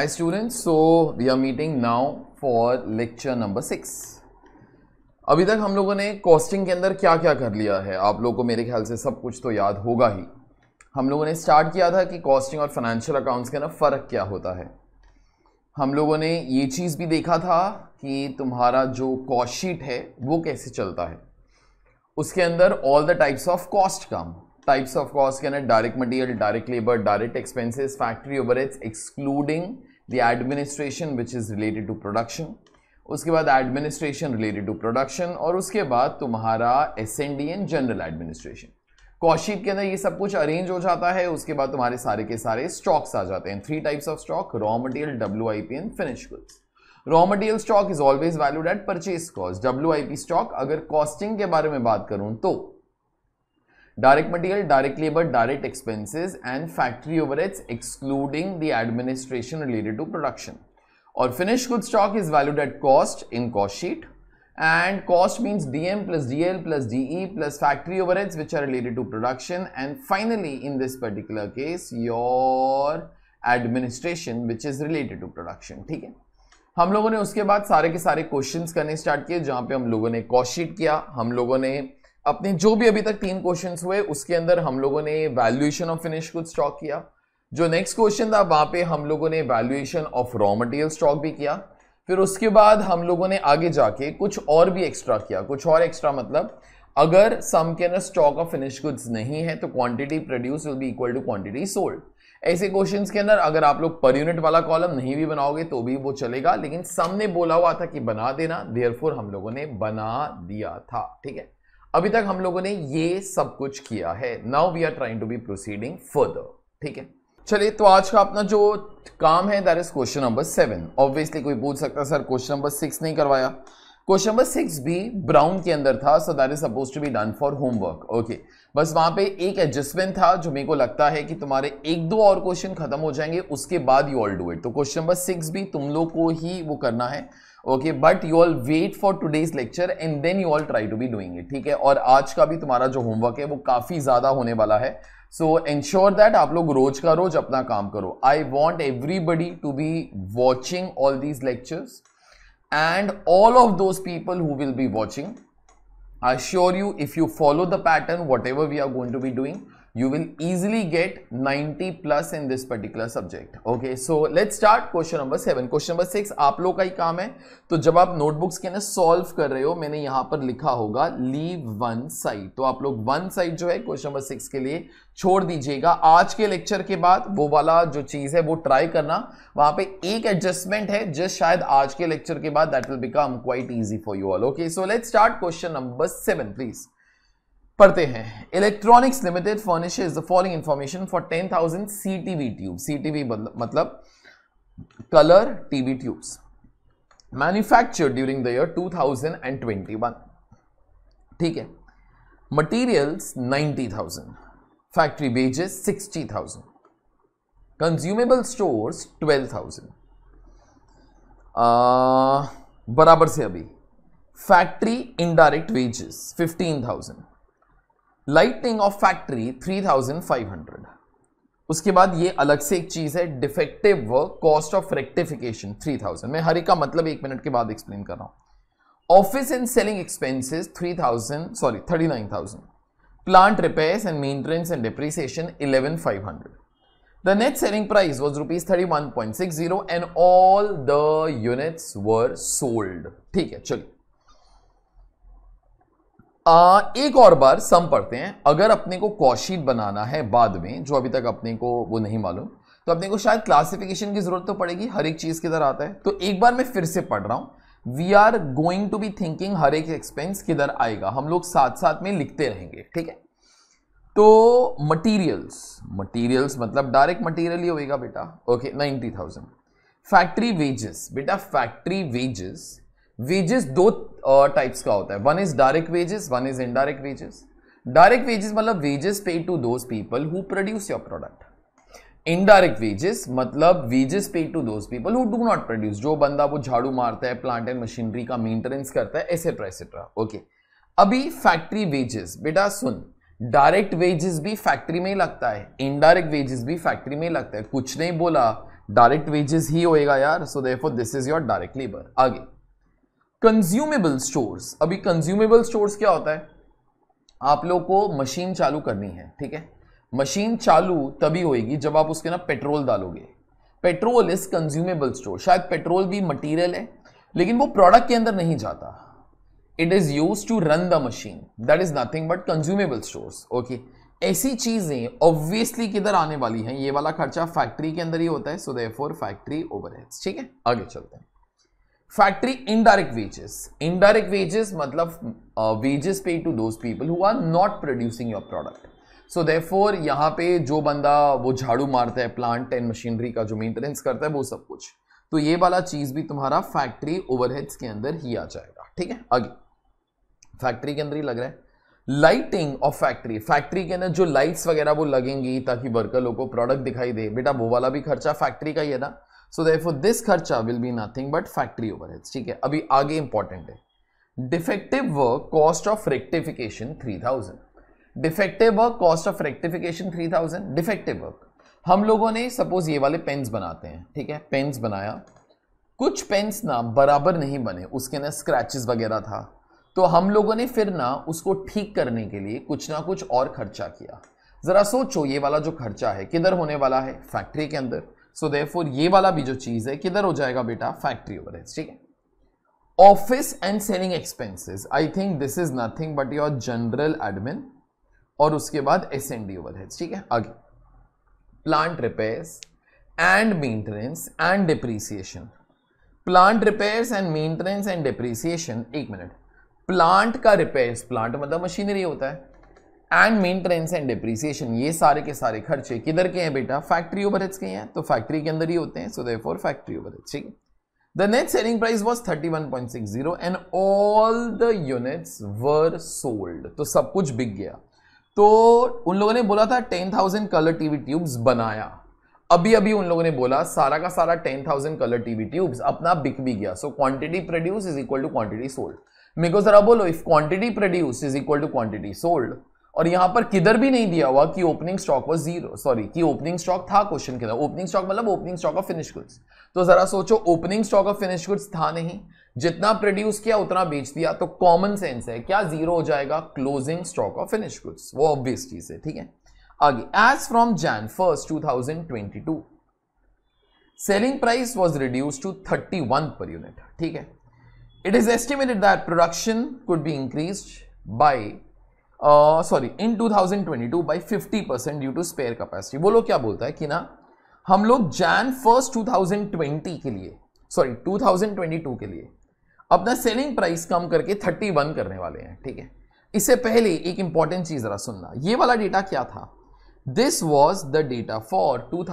Hi students, so we are meeting now for lecture number six. अभी तक हम लोगों ने कॉस्टिंग के अंदर क्या क्या कर लिया है आप लोगों को मेरे ख्याल से सब कुछ तो याद होगा ही हम लोगों ने स्टार्ट किया था कि कॉस्टिंग और फाइनेंशियल अकाउंट्स के अंदर फ़र्क क्या होता है हम लोगों ने ये चीज़ भी देखा था कि तुम्हारा जो कॉस्ट शीट है वो कैसे चलता है उसके अंदर all the types of cost कम टाइप्स ऑफ कॉस्ट के अंदर direct material direct labour direct expenses factory over excluding the administration which is related to production उसके बाद एडमिनिस्ट्रेशन रिलेटेड टू प्रोडक्शन और उसके बाद तुम्हारा S and general administration cost sheet के अंदर ये सब कुछ अरेंज हो जाता है उसके बाद तुम्हारे सारे के सारे स्टॉक्स आ जाते हैं three types of stock raw material W I P and finish goods raw material stock is always valued at purchase cost W I P stock अगर कॉस्टिंग के बारे में बात करूं तो Direct material, direct labor, direct expenses and factory overheads excluding the administration related to production. Or finished goods stock is valued at cost in cost sheet and cost means DM plus DL plus DE plus factory overheads which are related to production and finally in this particular case your administration which is related to production ठीक है हम लोगों ने उसके बाद सारे के सारे क्वेश्चंस करने स्टार्ट किए जहाँ पे हम लोगों ने कॉस्ट शीट किया हम लोगों ने अपने जो भी अभी तक तीन क्वेश्चन हुए उसके अंदर हम लोगों ने valuation of finish good stock किया जो नेक्स्ट क्वेश्चन था वहां पे हम लोगों ने valuation of raw material stock भी किया फिर उसके बाद हम लोगों ने आगे जाके कुछ और भी एक्स्ट्रा किया कुछ और एक्स्ट्रा मतलब अगर सम के अंदर स्टॉक ऑफ फिनिश गुड्स नहीं है तो quantity produce will be equal to quantity sold ऐसे क्वेश्चन के अंदर अगर आप लोग पर यूनिट वाला कॉलम नहीं भी बनाओगे तो भी वो चलेगा लेकिन सम ने बोला हुआ था कि बना देना देयरफॉर हम लोगों ने बना दिया था ठीक है अभी तक हम लोगों ने ये सब कुछ किया है now we are trying to be proceeding further ठीक है चलिए तो आज का अपना जो काम है that is question number seven obviously कोई पूछ सकता सर क्वेश्चन नंबर सिक्स नहीं करवाया क्वेश्चन नंबर सिक्स भी ब्राउन के अंदर था so that is suppose to be done for homework okay बस वहां पे एक एडजस्टमेंट था जो मेरे को लगता है कि तुम्हारे एक दो और क्वेश्चन खत्म हो जाएंगे उसके बाद यू ऑल डू इट तो क्वेश्चन नंबर सिक्स भी तुम लोग को ही वो करना है okay but you all wait for today's lecture and then you all try to be doing it ठीक है और आज का भी तुम्हारा जो होमवर्क है वो काफ़ी ज़्यादा होने वाला है सो एंश्योर दैट आप लोग रोज का रोज अपना काम करो I want everybody to be watching all these lectures and all of those people who will be watching I sure you if you follow the pattern whatever we are going to be doing you will easily get 90 plus in this particular subject okay so let's start question number 7 question number 6 आप लोग का ही काम है तो जब आप notebooks के अंदर सॉल्व कर रहे हो मैंने यहां पर लिखा होगा लीव वन साइड तो आप लोग वन साइड जो है क्वेश्चन नंबर 6 के लिए छोड़ दीजिएगा आज के लेक्चर के बाद वो वाला जो चीज है वो ट्राई करना वहां पे एक एडजस्टमेंट है जिस शायद आज के लेक्चर के बाद that will become quite easy for you all okay so let's start question number 7 please पढ़ते हैं electronics limited is the following information for ten thousand C TV tube C TV मतलब colour TV tubes manufacture during the year one ठीक है ninety thousand factory wages thousand consumable store twelve thousand बराबर से अभी factory indirect wages fifteen thousand lightning of factory 3500 उसके बाद ये अलग से एक चीज है defective work cost of rectification 3000 मैं हर एक का मतलब एक मिनट के बाद एक्सप्लेन कर रहा हूं office and selling expenses 3000 sorry 39000 plant repairs and maintenance and depreciation 11500 The net selling price was rupees 31.60 and all the units were sold. ठीक है चलिए आ, एक और बार सम पढ़ते हैं अगर अपने को कॉशीट बनाना है बाद में जो अभी तक अपने को वो नहीं मालूम तो अपने को शायद क्लासिफिकेशन की जरूरत तो पड़ेगी हर एक चीज़ किधर आता है तो एक बार मैं फिर से पढ़ रहा हूँ we are going to be thinking हर एक एक्सपेंस किधर आएगा हम लोग साथ साथ में लिखते रहेंगे ठीक है तो मटीरियल्स मटीरियल्स मतलब डायरेक्ट मटीरियल ही होगा बेटा okay ninety thousand factory wages बेटा फैक्ट्री वेजेस वेजेस दो टाइप्स का होता है one is direct wages one is indirect wages direct wages मतलब wages paid to those people who produce your product indirect wages मतलब wages paid to those people who do not produce जो बंदा वो झाड़ू मारता है प्लांट एंड मशीनरी का maintenance करता है एसेट्रा एसेट्रा ओके अभी फैक्ट्री वेजेस बेटा सुन डायरेक्ट वेजेस भी फैक्ट्री में ही लगता है इनडायरेक्ट वेजेस भी फैक्ट्री में ही लगता है कुछ नहीं बोला डायरेक्ट वेजेस ही होएगा यार so therefore this is your direct labour आगे कंज्यूमेबल स्टोर्स अभी कंज्यूमेबल स्टोर्स क्या होता है आप लोग को मशीन चालू करनी है ठीक है मशीन चालू तभी होगी जब आप उसके ना पेट्रोल डालोगे पेट्रोल इज कंज्यूमेबल स्टोर शायद पेट्रोल भी मटेरियल है लेकिन वो प्रोडक्ट के अंदर नहीं जाता it is use to run the machine that is nothing but consumable stores okay ऐसी चीजें ऑब्वियसली किधर आने वाली हैं ये वाला खर्चा फैक्ट्री के अंदर ही होता है सो फॉर फैक्ट्री ओवर ठीक है आगे चलते हैं factory indirect wages indirect wages मतलब wages pay to those people who are not producing your product so for यहाँ पे जो बंदा वो झाड़ू मारता है प्लांट एंड मशीनरी का जो मेंटेनेंस करता है वो सब कुछ तो ये वाला चीज भी तुम्हारा फैक्ट्री ओवरहेड्स के अंदर ही आ जाएगा ठीक है आगे फैक्ट्री के अंदर ही लग रहा है लाइटिंग ऑफ फैक्ट्री फैक्ट्री के अंदर जो लाइट्स वगैरह वो लगेंगी ताकि वर्कर लोग को प्रोडक्ट दिखाई दे बेटा वो वाला भी खर्चा फैक्ट्री का ही है ना सो फॉर दिस खर्चा will be nothing but factory overheads ठीक है अभी आगे इंपॉर्टेंट है defective work cost of rectification three thousand defective work cost of rectification three thousand defective work हम लोगों ने सपोज ये वाले पेन्स बनाते हैं ठीक है पेन्स बनाया कुछ पेन्स ना बराबर नहीं बने उसके अंदर स्क्रैचेस वगैरह था तो हम लोगों ने फिर ना उसको ठीक करने के लिए कुछ ना कुछ और खर्चा किया ज़रा सोचो ये वाला जो खर्चा है किधर होने वाला है फैक्ट्री के अंदर सो so देयरफॉर ये वाला भी जो चीज है किधर हो जाएगा बेटा फैक्ट्री ओवरहेड्स ठीक है office and selling expenses I think this is nothing but your general admin और उसके बाद एस एन डी ओवरहेड्स ठीक है आगे plant repairs and maintenance and depreciation plant repairs and maintenance and depreciation एक minute plant का repairs plant मतलब machinery होता है एंड मेंटेनेंस एंड डिप्रिसिएशन ये सारे के सारे खर्चे किधर के हैं बेटा फैक्ट्री ओवर के हैं तो फैक्ट्री के अंदर ही होते हैं so therefore factory over ठीक है was thirty one point six zero and all the units were sold तो सब कुछ बिक गया तो उन लोगों ने बोला था ten thousand colour TV tubes बनाया अभी अभी उन लोगों ने बोला सारा का सारा ten thousand colour TV tubes अपना बिक भी गया so quantity produce is equal to quantity sold मेरे को जरा बोलो if quantity produce is equal to quantity sold और यहां पर किधर भी नहीं दिया हुआ कि opening stock was zero sorry कि ओपनिंग स्टॉक था क्वेश्चन किधर ओपनिंग स्टॉक मतलब opening stock of finish goods तो जरा सोचो opening stock of finish goods था नहीं जितना प्रोड्यूस किया उतना बेच दिया तो कॉमन सेंस है क्या जीरो हो जाएगा closing stock of finish goods वो ऑब्वियस चीज है ठीक है आगे as from Jan first two thousand twenty two selling price was reduce to thirty one per unit ठीक है it is estimated that production could be increase by sorry in 2022 by 50 percent due to spare capacity वो लोग क्या बोलता है कि ना हम लोग जैन फर्स्ट 2020 के लिए सॉरी 2022 के लिए अपना सेलिंग प्राइस कम करके 31 करने वाले हैं ठीक है इससे पहले एक इंपॉर्टेंट चीज जरा सुनना ये वाला डेटा क्या था this was the data for two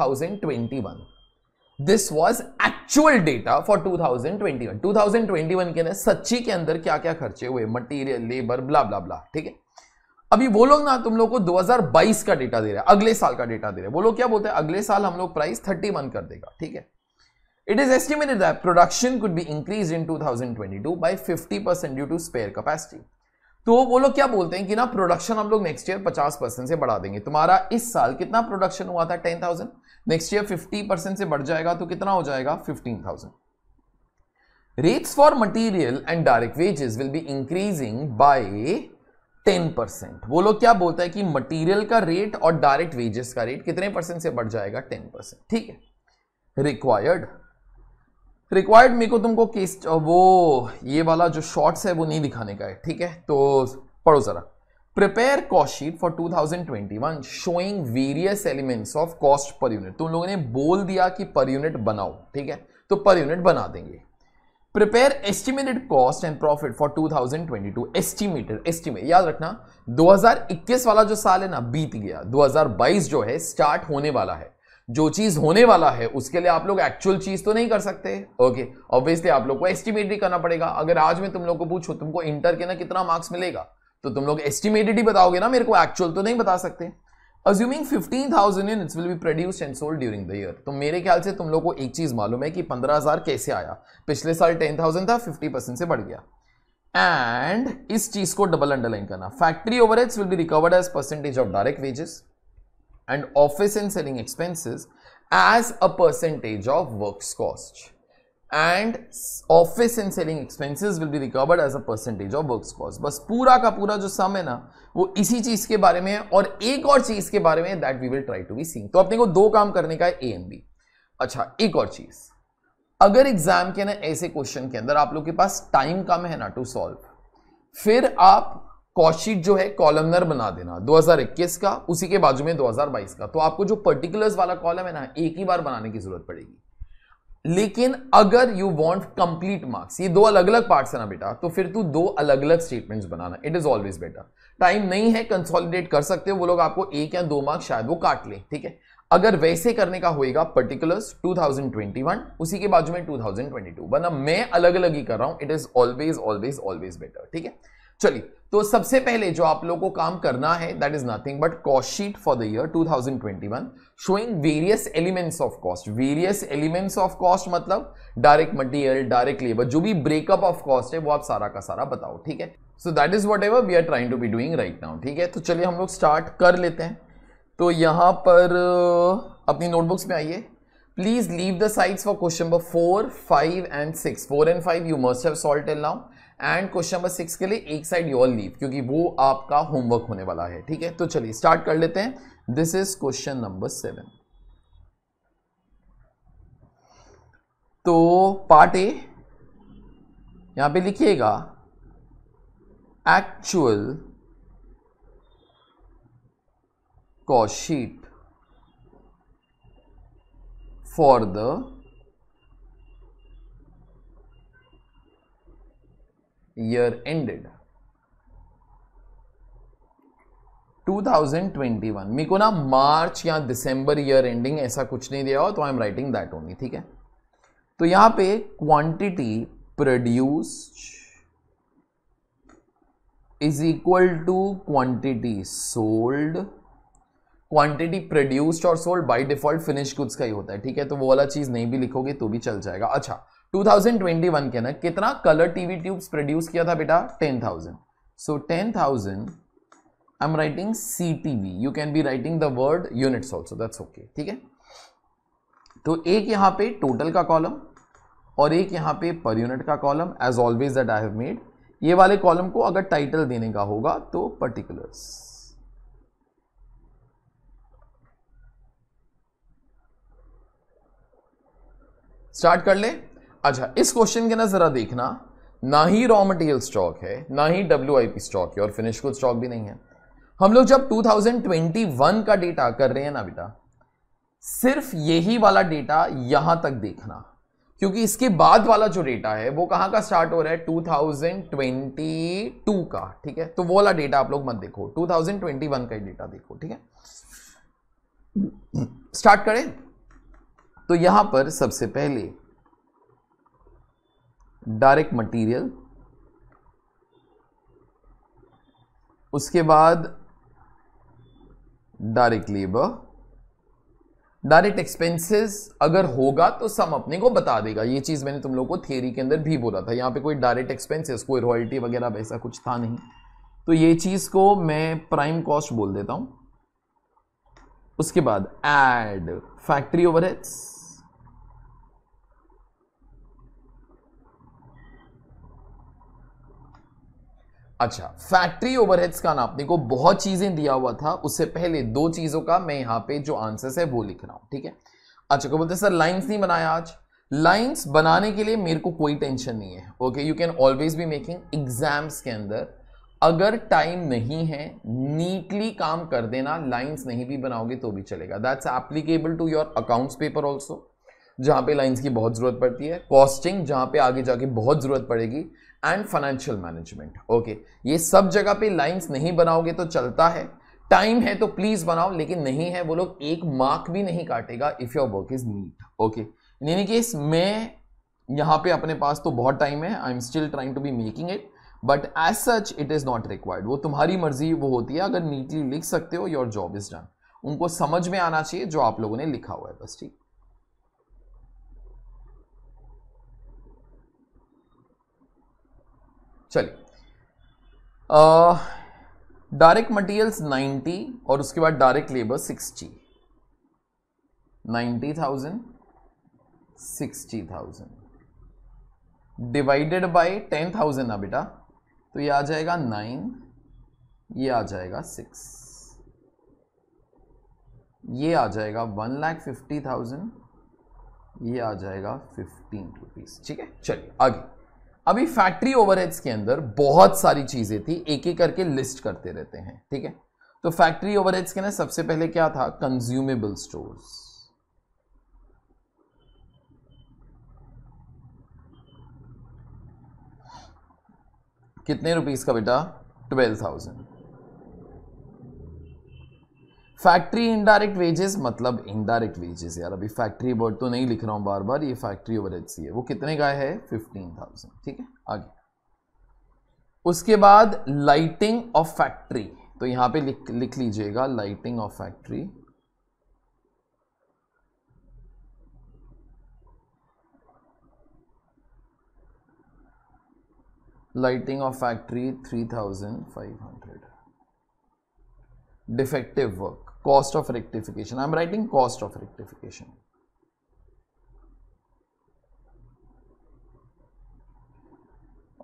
this was actual data for 2021 2021 के ना सच्ची के अंदर क्या क्या खर्चे हुए मटीरियल लेबर ब्ला ब्ला ब्ला ठीक है अभी वो लोग ना तुम लोग को 2022 का डेटा दे रहे हैं अगले साल का डेटा दे रहे हैं वो लोग क्या बोलते हैं अगले साल हम लोग प्राइस 31 कर देगा ठीक है it is estimated that production could be increase in 2022 by 50% due to spare capacity तो वो लोग क्या बोलते हैं कि ना प्रोडक्शन हम लोग नेक्स्ट ईयर 50 परसेंट से बढ़ा देंगे तुम्हारा इस साल कितना प्रोडक्शन हुआ था 10,000 नेक्स्ट ईयर 50 परसेंट से बढ़ जाएगा तो कितना हो जाएगा 15,000 rates for material and direct wages will be increasing by ten percent वो लोग क्या बोलता है कि मटेरियल का रेट और डायरेक्ट वेजेस का रेट कितने परसेंट से बढ़ जाएगा टेन परसेंट ठीक है रिक्वायर्ड रिक्वायर्ड मेरे को तुमको केस वो ये वाला जो शॉर्ट्स है वो नहीं दिखाने का है ठीक है तो पढ़ो जरा prepare cost sheet for 2021 showing various elements of cost per unit तुम लोगों ने बोल दिया कि पर यूनिट बनाओ ठीक है तो पर यूनिट बना देंगे prepare estimated cost and profit for 2022 estimated estimate याद रखना 2021 वाला जो साल है ना बीत गया 2022 जो है स्टार्ट होने वाला है जो चीज होने वाला है उसके लिए आप लोग एक्चुअल चीज तो नहीं कर सकते ओके ऑब्वियसली आप लोग को एस्टिमेट भी करना पड़ेगा अगर आज मैं तुम लोग को पूछू तुमको इंटर के ना कितना मार्क्स मिलेगा तो तुम लोग एस्टिमेटेड ही बताओगे ना मेरे को एक्चुअल तो नहीं बता सकते assuming 15,000 units will be produced and sold during the year तो मेरे ख्याल से तुम लोग को एक चीज मालूम है कि 15,000 कैसे आया पिछले साल 10,000 था 50 परसेंट से बढ़ गया एंड इस चीज को डबल अंडरलाइन करना factory over will be recovered as percentage of direct wages and office and selling expenses as a percentage of work cost and office and selling expenses will be recovered as a percentage of work cost बस पूरा का पूरा जो सम है ना वो इसी चीज के बारे में है और एक और चीज के बारे में that we will try to be seeing तो अपने को दो काम करने का है ए एम बी अच्छा एक और चीज अगर एग्जाम के ना ऐसे क्वेश्चन के अंदर आप लोग के पास टाइम कम है ना टू सॉल्व फिर आप कॉशीट जो है कॉलमनर बना देना 2021 का उसी के बाजू में 2022 का तो आपको जो पर्टिकुलर्स वाला कॉलम है ना एक ही बार बनाने की जरूरत पड़ेगी लेकिन अगर यू वॉन्ट कंप्लीट मार्क्स ये दो अलग अलग पार्ट्स है ना बेटा तो फिर तू दो अलग अलग स्टेटमेंट्स बनाना it is always better time नहीं है कंसोलिडेट कर सकते हो वो लोग आपको एक या दो मार्क्स शायद वो काट ले ठीक है अगर वैसे करने का होएगा पर्टिकुलर्स 2021 उसी के बाजू में 2022 वरना मैं अलग अलग ही कर रहा हूं it is always always always better ठीक है चलिए तो सबसे पहले जो आप लोगों को काम करना है that is nothing but cost sheet for the year 2021 showing various elements of cost various elements of cost मतलब डायरेक्ट मटीरियल डायरेक्ट लेबर जो भी ब्रेकअप ऑफ कॉस्ट है वो आप सारा का सारा बताओ ठीक है so that is whatever we are trying to be doing right now ठीक है तो चलिए हम लोग स्टार्ट कर लेते हैं तो यहाँ पर अपनी नोटबुक्स में आइए please leave the sides for question number four five and six four and five you must have solve till now and question number six के लिए एक साइड योर लीव क्योंकि वो आपका होमवर्क होने वाला है ठीक है तो चलिए स्टार्ट कर लेते हैं this is question number seven तो पार्ट ए यहां पे लिखिएगा actual cost sheet for the year ended 2021 मेरे को ना मार्च या दिसंबर ईयर एंडिंग ऐसा कुछ नहीं दिया हो तो I am writing that only ठीक है तो यहां पे quantity produce is equal to quantity sold quantity produced और sold by default finish goods का ही होता है ठीक है तो वो वाला चीज नहीं भी लिखोगे तो भी चल जाएगा अच्छा 2021 के ना कितना कलर टीवी ट्यूब्स प्रोड्यूस किया था बेटा 10,000 so so, 10,000 M C T CTV. You can be writing the word units also that's okay ठीक है तो एक यहां पे टोटल का कॉलम और एक यहां पे पर यूनिट का column as always that I have made ये वाले कॉलम को अगर टाइटल देने का होगा तो पर्टिकुलर्स स्टार्ट कर ले अच्छा इस क्वेश्चन के ना जरा देखना ना ही रॉ मटेरियल स्टॉक है ना ही डब्ल्यू स्टॉक है और फिनिश गुड स्टॉक भी नहीं है हम लोग जब 2021 का डेटा कर रहे हैं ना बेटा सिर्फ यही वाला डेटा यहां तक देखना क्योंकि इसके बाद वाला जो डेटा है वो कहां का स्टार्ट हो रहा है 2022 का ठीक है तो वो वाला डेटा आप लोग मत देखो 2021 का ही डेटा देखो ठीक है स्टार्ट करें तो यहां पर सबसे पहले डायरेक्ट मटेरियल उसके बाद डायरेक्ट लेबर डायरेक्ट एक्सपेंसेस अगर होगा तो सम अपने को बता देगा ये चीज़ मैंने तुम लोगों को थियरी के अंदर भी बोला था यहां पे कोई डायरेक्ट एक्सपेंसेस कोई रॉयल्टी वगैरह वैसा कुछ था नहीं तो ये चीज़ को मैं प्राइम कॉस्ट बोल देता हूं उसके बाद एड फैक्ट्री ओवरहेड्स अच्छा फैक्ट्री ओवरहेड्स का नापने को बहुत चीजें दिया हुआ था उससे पहले दो चीजों का मैं यहां पे जो आंसर्स है वो लिख रहा हूं ठीक है अच्छा को बोलते सर लाइंस नहीं बनाया आज लाइंस बनाने के लिए मेरे को कोई टेंशन नहीं है okay you can always be making exams के अंदर अगर टाइम नहीं है नीटली काम कर देना लाइन्स नहीं भी बनाओगे तो भी चलेगा that's applicable to your accounts paper also जहां पे लाइंस की बहुत ज़रूरत पड़ती है कॉस्टिंग जहां पे आगे जाके बहुत ज़रूरत पड़ेगी एंड फाइनेंशियल मैनेजमेंट ओके ये सब जगह पे लाइंस नहीं बनाओगे तो चलता है टाइम है तो प्लीज बनाओ लेकिन नहीं है वो लोग एक मार्क भी नहीं काटेगा if your work is neat okay in any case मैं यहाँ पे अपने पास तो बहुत टाइम है I am still trying to be making it but as such it is not required वो तुम्हारी मर्जी वो होती है अगर नीटली लिख सकते हो योर जॉब इज डन उनको समझ में आना चाहिए जो आप लोगों ने लिखा हुआ है बस ठीक चलिए डायरेक्ट मटेरियल्स 90 और उसके बाद direct labour 60 90,000 thousand sixty thousand divided by ten thousand ना बेटा तो ये आ जाएगा नाइन ये आ जाएगा सिक्स ये आ जाएगा वन लाख फिफ्टी थाउजेंड ये आ जाएगा फिफ्टीन रुपीज़ ठीक है चलिए आगे अभी फैक्ट्री ओवरहेड्स के अंदर बहुत सारी चीज़ें थी एक एक करके लिस्ट करते रहते हैं ठीक है तो फैक्ट्री ओवरहेड्स के अंदर सबसे पहले क्या था कंज्यूमेबल स्टोर्स कितने रुपीस का बेटा twelve thousand factory indirect wages मतलब इनडायरेक्ट वेजेस यार अभी फैक्ट्री वर्ड तो नहीं लिख रहा हूँ बार बार ये फैक्ट्री ओवर सी है वो कितने का है फिफ्टीन थाउजेंड ठीक है आगे उसके बाद लाइटिंग ऑफ फैक्ट्री तो यहां पे लिख लिख लीजिएगा lighting of factory lighting of factory three thousand five hundred defective work cost of rectification. I am writing cost of rectification.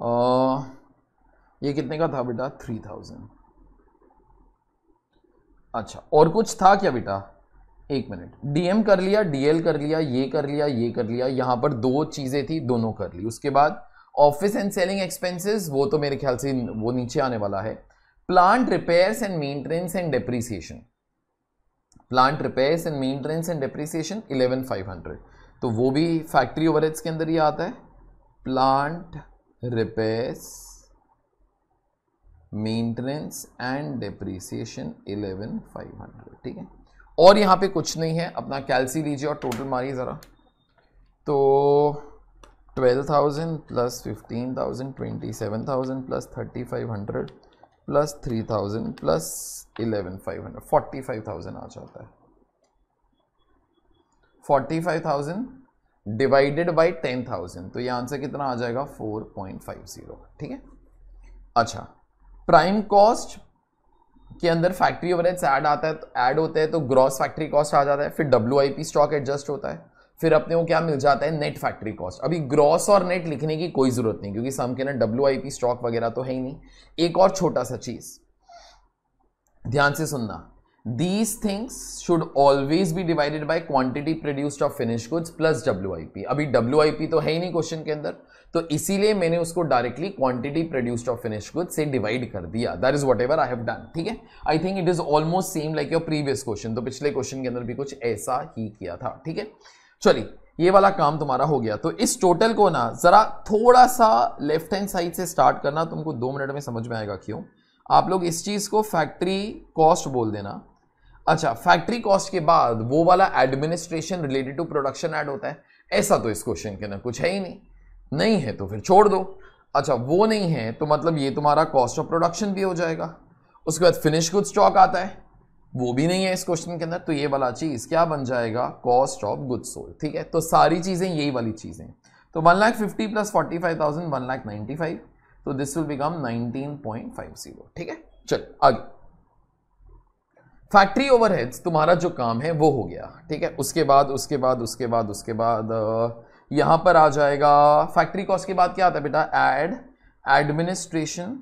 Uh, ये कितने का था बेटा थ्री थाउजेंड अच्छा और कुछ था क्या बेटा एक मिनट डीएम कर लिया डीएल कर लिया ये कर लिया ये कर लिया यहां पर दो चीज़ें थी दोनों कर ली उसके बाद ऑफिस एंड सेलिंग एक्सपेंसेस वो तो मेरे ख्याल से वो नीचे आने वाला है plant repairs and maintenance and depreciation plant repairs and maintenance and depreciation eleven five hundred तो वो भी फैक्ट्री ओवरहेड्स के अंदर ही आता है plant repairs maintenance and depreciation eleven five hundred ठीक है और यहाँ पे कुछ नहीं है अपना कैलसी लीजिए और टोटल मारिए ज़रा तो twelve thousand plus fifteen thousand twenty seven thousand plus thirty five hundred plus three thousand plus eleven five hundred forty five thousand आ जाता है forty five thousand divided by ten thousand तो ये आंसर कितना आ जाएगा फोर पॉइंट फाइव जीरो ठीक है अच्छा प्राइम कॉस्ट के अंदर फैक्ट्री ओवरहेड्स ऐड आता है तो ऐड होते हैं तो ग्रॉस फैक्ट्री कॉस्ट आ जाता है फिर डब्ल्यू स्टॉक एडजस्ट होता है फिर अपने को क्या मिल जाता है नेट फैक्ट्री कॉस्ट अभी ग्रॉस और नेट लिखने की कोई ज़रूरत नहीं क्योंकि सम के ना डब्ल्यू स्टॉक वगैरह तो है ही नहीं एक और छोटा सा चीज़ ध्यान से सुनना these things should always be divided by quantity produced of finish goods plus W अभी डब्ल्यू तो है ही नहीं क्वेश्चन के अंदर तो इसीलिए मैंने उसको directly quantity produced of finish good से डिवाइड कर दिया that is whatever I have done ठीक है I think it is almost same like your previous question तो पिछले क्वेश्चन के अंदर भी कुछ ऐसा ही किया था ठीक है चलिए ये वाला काम तुम्हारा हो गया तो इस टोटल को ना जरा थोड़ा सा लेफ्ट हैंड साइड से स्टार्ट करना तुमको दो मिनट में समझ में आएगा क्यों आप लोग इस चीज़ को फैक्ट्री कॉस्ट बोल देना अच्छा फैक्ट्री कॉस्ट के बाद वो वाला administration related to production add होता है ऐसा तो इस क्वेश्चन के ना कुछ है ही नहीं नहीं है तो फिर छोड़ दो अच्छा वो नहीं है तो मतलब ये तुम्हारा कॉस्ट ऑफ प्रोडक्शन भी हो जाएगा उसके बाद फिनिश गुड स्टॉक आता है वो भी नहीं है इस क्वेश्चन के अंदर तो ये वाला चीज़ क्या बन जाएगा कॉस्ट ऑफ गुड सोल्ड ठीक है तो सारी चीज़ें यही वाली चीज़ें तो one lakh fifty plus forty five thousand one lakh ninety five तो this will become nineteen point five zero ठीक है चल आगे फैक्ट्री ओवरहेड्स तुम्हारा जो काम है वो हो गया ठीक है उसके बाद उसके बाद उसके बाद उसके बाद यहां पर आ जाएगा फैक्ट्री कॉस्ट के बाद क्या आता है बेटा ad administration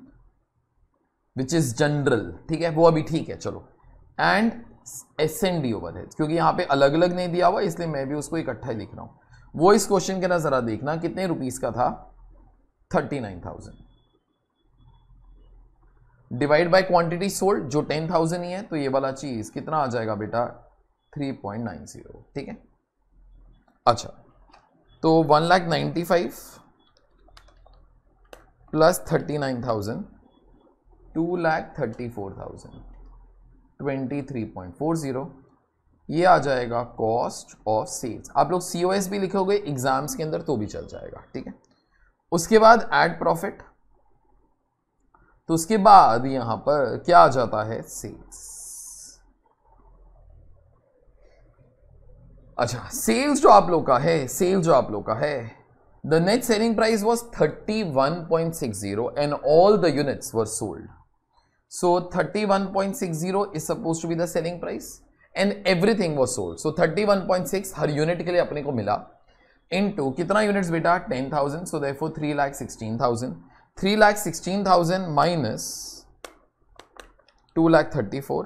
which is general ठीक है वो अभी ठीक है चलो and N D overhead क्योंकि यहाँ पे अलग अलग नहीं दिया हुआ इसलिए मैं भी उसको इकट्ठा ही लिख रहा हूँ वो इस क्वेश्चन के ना ज़रा देखना कितने रुपीज़ का था thirty nine thousand divide by quantity sold जो टेन थाउजेंड ही है तो ये वाला चीज़ कितना आ जाएगा बेटा थ्री पॉइंट नाइन जीरो ठीक है अच्छा तो one lakh ninety five plus thirty nine thousand two lakh thirty four thousand 23.40 ये आ जाएगा कॉस्ट ऑफ सेल्स आप लोग सी भी लिखोगे एग्जाम्स के अंदर तो भी चल जाएगा ठीक है उसके बाद एड प्रॉफिट तो उसके बाद यहां पर क्या आ जाता है सेल्स अच्छा सेल्स जो आप लोग का है सेल्स जो आप लोग का है the selling price was thirty one point six zero and all the units were sold So 31.60 is supposed to be the selling price and everything was sold. So 31.6 हर यूनिट के लिए अपने को मिला इनटू कितना यूनिट्स बेटा 10,000 so therefore 3 लाख 16,000 3 लाख 16,000 माइनस 2 लाख 34